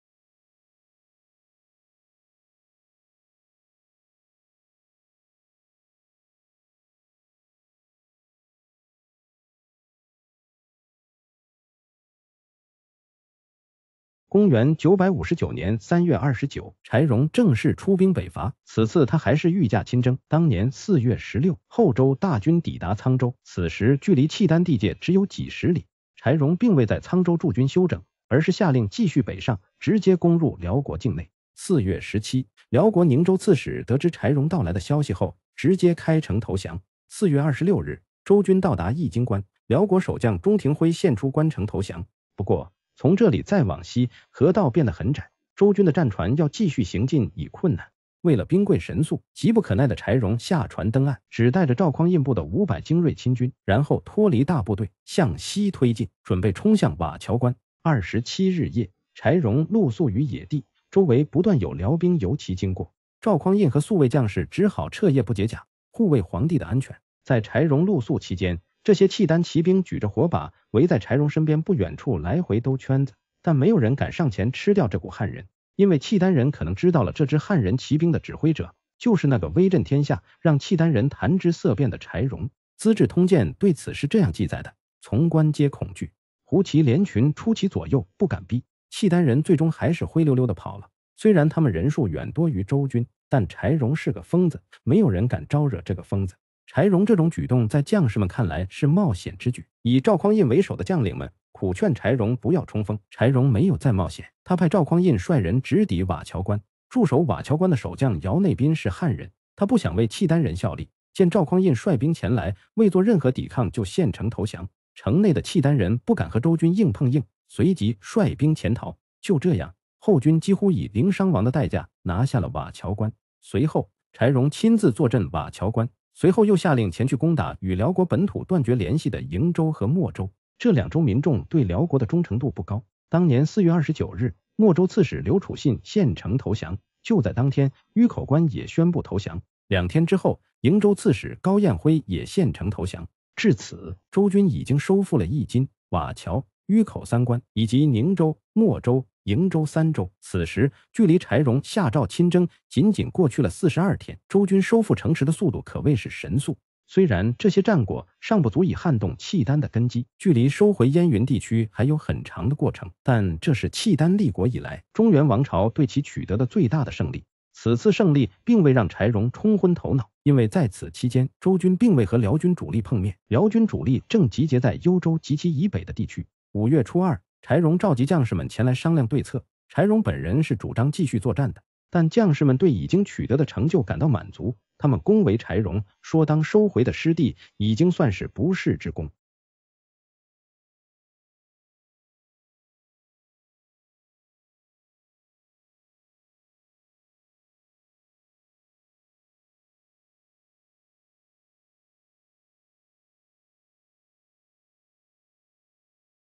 公元九百五十九年三月二十九，柴荣正式出兵北伐。此次他还是御驾亲征。当年四月十六，后周大军抵达沧州，此时距离契丹地界只有几十里。柴荣并未在沧州驻军休整，而是下令继续北上，直接攻入辽国境内。四月十七，辽国宁州刺史得知柴荣到来的消息后，直接开城投降。四月二十六日，周军到达易京关，辽国守将钟廷辉献出关城投降。不过，从这里再往西，河道变得很窄，周军的战船要继续行进已困难。为了兵贵神速，急不可耐的柴荣下船登岸，只带着赵匡胤部的五百精锐亲军，然后脱离大部队，向西推进，准备冲向瓦桥关。二十七日夜，柴荣露宿于野地，周围不断有辽兵游骑经过，赵匡胤和宿卫将士只好彻夜不解甲，护卫皇帝的安全。在柴荣露宿期间，这些契丹骑兵举着火把，围在柴荣身边不远处来回兜圈子，但没有人敢上前吃掉这股汉人，因为契丹人可能知道了这支汉人骑兵的指挥者就是那个威震天下、让契丹人谈之色变的柴荣。《资治通鉴》对此是这样记载的：“从官皆恐惧，胡骑连群出其左右，不敢逼。”契丹人最终还是灰溜溜的跑了。虽然他们人数远多于周军，但柴荣是个疯子，没有人敢招惹这个疯子。柴荣这种举动在将士们看来是冒险之举，以赵匡胤为首的将领们苦劝柴荣不要冲锋。柴荣没有再冒险，他派赵匡胤率人直抵瓦桥关。驻守瓦桥关的守将姚内宾是汉人，他不想为契丹人效力，见赵匡胤率兵前来，未做任何抵抗就献城投降。城内的契丹人不敢和周军硬碰硬，随即率兵潜逃。就这样，后军几乎以零伤亡的代价拿下了瓦桥关。随后，柴荣亲自坐镇瓦桥关。随后又下令前去攻打与辽国本土断绝联系的瀛州和莫州。这两州民众对辽国的忠诚度不高。当年四月二十九日，莫州刺史刘楚信献城投降。就在当天，淤口关也宣布投降。两天之后，瀛州刺史高彦辉也献城投降。至此，周军已经收复了易津、瓦桥、淤口三关，以及宁州、莫州。瀛州、三州，此时距离柴荣下诏亲征仅仅过去了四十二天，周军收复城池的速度可谓是神速。虽然这些战果尚不足以撼动契丹的根基，距离收回燕云地区还有很长的过程，但这是契丹立国以来中原王朝对其取得的最大的胜利。此次胜利并未让柴荣冲昏头脑，因为在此期间，周军并未和辽军主力碰面，辽军主力正集结在幽州及其以北的地区。五月初二。柴荣召集将士们前来商量对策。柴荣本人是主张继续作战的，但将士们对已经取得的成就感到满足，他们恭维柴荣说：“当收回的失地已经算是不世之功。”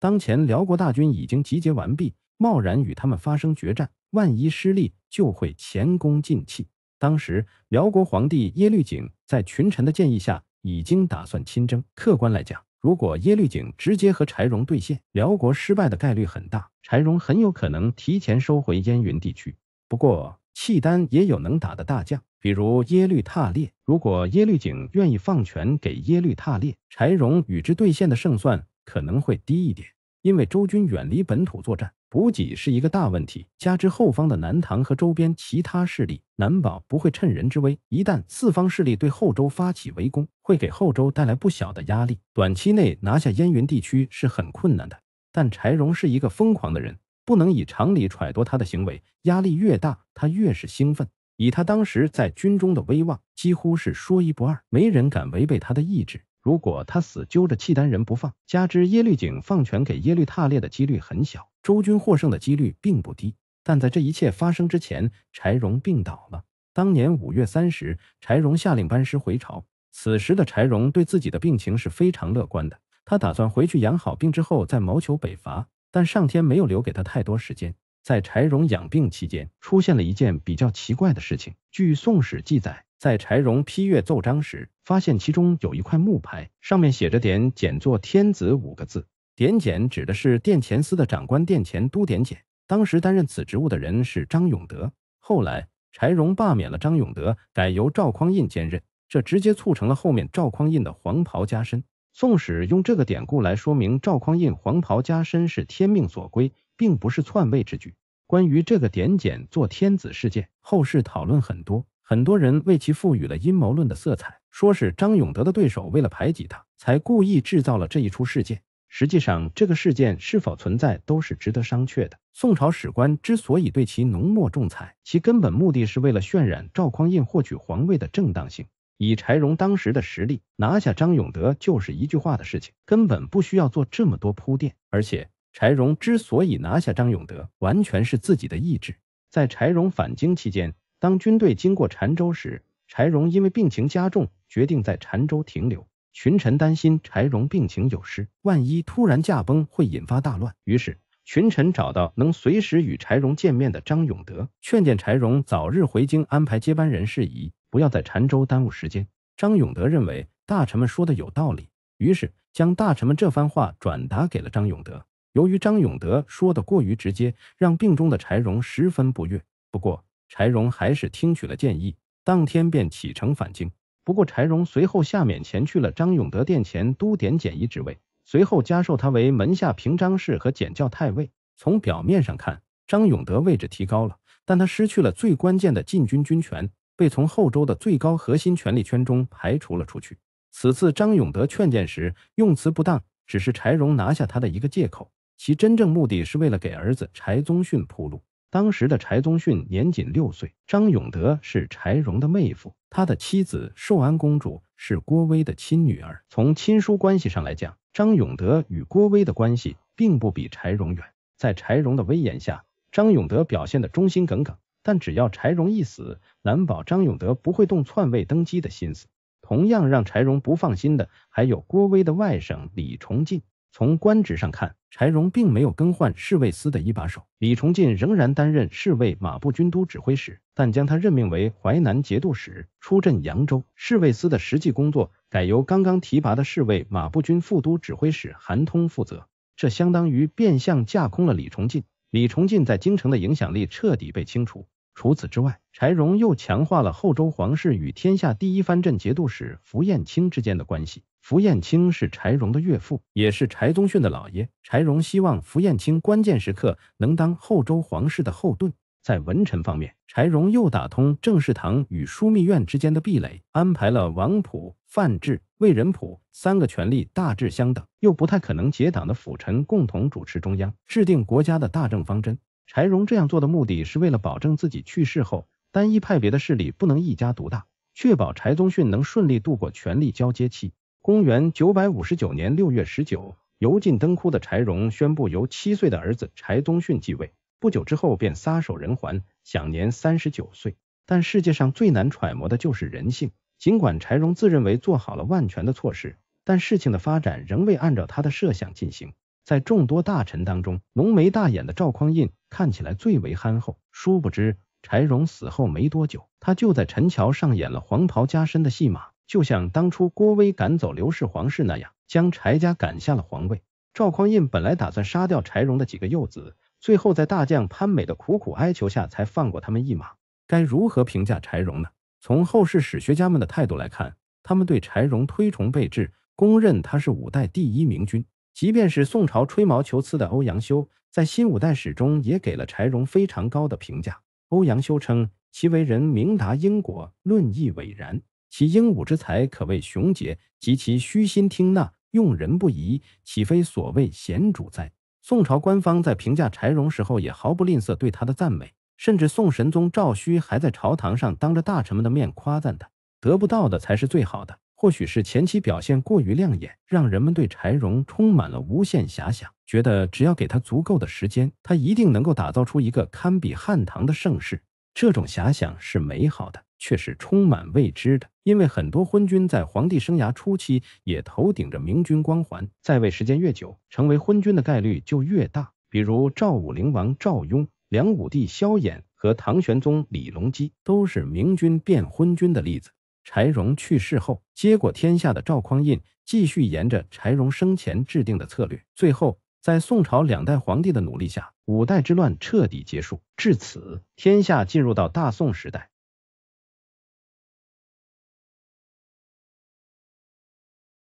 当前辽国大军已经集结完毕，贸然与他们发生决战，万一失利就会前功尽弃。当时辽国皇帝耶律璟在群臣的建议下，已经打算亲征。客观来讲，如果耶律璟直接和柴荣对线，辽国失败的概率很大，柴荣很有可能提前收回燕云地区。不过契丹也有能打的大将，比如耶律挞烈。如果耶律璟愿意放权给耶律挞烈，柴荣与之对线的胜算可能会低一点。因为周军远离本土作战，补给是一个大问题。加之后方的南唐和周边其他势力，难保不会趁人之危。一旦四方势力对后周发起围攻，会给后周带来不小的压力。短期内拿下燕云地区是很困难的。但柴荣是一个疯狂的人，不能以常理揣度他的行为。压力越大，他越是兴奋。以他当时在军中的威望，几乎是说一不二，没人敢违背他的意志。如果他死揪着契丹人不放，加之耶律璟放权给耶律塔列的几率很小，周军获胜的几率并不低。但在这一切发生之前，柴荣病倒了。当年五月三十，柴荣下令班师回朝。此时的柴荣对自己的病情是非常乐观的，他打算回去养好病之后再谋求北伐。但上天没有留给他太多时间。在柴荣养病期间，出现了一件比较奇怪的事情。据《宋史》记载。在柴荣批阅奏章时，发现其中有一块木牌，上面写着“点检做天子”五个字。点检指的是殿前司的长官，殿前都点检。当时担任此职务的人是张永德。后来柴荣罢免了张永德，改由赵匡胤兼任，这直接促成了后面赵匡胤的黄袍加身。《宋史》用这个典故来说明赵匡胤黄袍加身是天命所归，并不是篡位之举。关于这个“点检做天子”事件，后世讨论很多。很多人为其赋予了阴谋论的色彩，说是张永德的对手为了排挤他，才故意制造了这一出事件。实际上，这个事件是否存在都是值得商榷的。宋朝史官之所以对其浓墨重彩，其根本目的是为了渲染赵匡胤获取皇位的正当性。以柴荣当时的实力，拿下张永德就是一句话的事情，根本不需要做这么多铺垫。而且，柴荣之所以拿下张永德，完全是自己的意志。在柴荣返京期间。当军队经过澶州时，柴荣因为病情加重，决定在澶州停留。群臣担心柴荣病情有失，万一突然驾崩，会引发大乱。于是，群臣找到能随时与柴荣见面的张永德，劝谏柴荣早日回京，安排接班人事宜，不要在澶州耽误时间。张永德认为大臣们说的有道理，于是将大臣们这番话转达给了张永德。由于张永德说的过于直接，让病中的柴荣十分不悦。不过，柴荣还是听取了建议，当天便启程返京。不过，柴荣随后下免前去了张永德殿前都点检一职位，随后加授他为门下平章事和检校太尉。从表面上看，张永德位置提高了，但他失去了最关键的禁军军权，被从后周的最高核心权力圈中排除了出去。此次张永德劝谏时用词不当，只是柴荣拿下他的一个借口，其真正目的是为了给儿子柴宗训铺路。当时的柴宗训年仅六岁，张永德是柴荣的妹夫，他的妻子寿安公主是郭威的亲女儿。从亲疏关系上来讲，张永德与郭威的关系并不比柴荣远。在柴荣的威严下，张永德表现得忠心耿耿，但只要柴荣一死，难保张永德不会动篡位登基的心思。同样让柴荣不放心的还有郭威的外甥李崇进。从官职上看。柴荣并没有更换侍卫司的一把手，李崇进仍然担任侍卫马步军都指挥使，但将他任命为淮南节度使，出镇扬州。侍卫司的实际工作改由刚刚提拔的侍卫马步军副都指挥使韩通负责，这相当于变相架空了李崇进。李崇进在京城的影响力彻底被清除。除此之外，柴荣又强化了后周皇室与天下第一藩镇节度使符彦卿之间的关系。符彦卿是柴荣的岳父，也是柴宗训的姥爷。柴荣希望符彦卿关键时刻能当后周皇室的后盾。在文臣方面，柴荣又打通郑事堂与枢密院之间的壁垒，安排了王普、范质、魏仁普三个权力大致相等又不太可能结党的辅臣共同主持中央，制定国家的大政方针。柴荣这样做的目的是为了保证自己去世后单一派别的势力不能一家独大，确保柴宗训能顺利度过权力交接期。公元九百五十九年六月十九，油尽灯枯的柴荣宣布由七岁的儿子柴宗训继位。不久之后便撒手人寰，享年三十九岁。但世界上最难揣摩的就是人性。尽管柴荣自认为做好了万全的措施，但事情的发展仍未按照他的设想进行。在众多大臣当中，浓眉大眼的赵匡胤看起来最为憨厚。殊不知，柴荣死后没多久，他就在陈桥上演了黄袍加身的戏码。就像当初郭威赶走刘氏皇室那样，将柴家赶下了皇位。赵匡胤本来打算杀掉柴荣的几个幼子，最后在大将潘美的苦苦哀求下，才放过他们一马。该如何评价柴荣呢？从后世史学家们的态度来看，他们对柴荣推崇备至，公认他是五代第一明君。即便是宋朝吹毛求疵的欧阳修，在《新五代史》中也给了柴荣非常高的评价。欧阳修称其为人明达因果，论义伟然。其英武之才可谓雄杰，及其虚心听纳、用人不疑，岂非所谓贤主哉？宋朝官方在评价柴荣时候也毫不吝啬对他的赞美，甚至宋神宗赵顼还在朝堂上当着大臣们的面夸赞他。得不到的才是最好的，或许是前期表现过于亮眼，让人们对柴荣充满了无限遐想，觉得只要给他足够的时间，他一定能够打造出一个堪比汉唐的盛世。这种遐想是美好的。却是充满未知的，因为很多昏君在皇帝生涯初期也头顶着明君光环，在位时间越久，成为昏君的概率就越大。比如赵武灵王赵雍、梁武帝萧衍和唐玄宗李隆基都是明君变昏君的例子。柴荣去世后，接过天下的赵匡胤继续沿着柴荣生前制定的策略，最后在宋朝两代皇帝的努力下，五代之乱彻底结束，至此天下进入到大宋时代。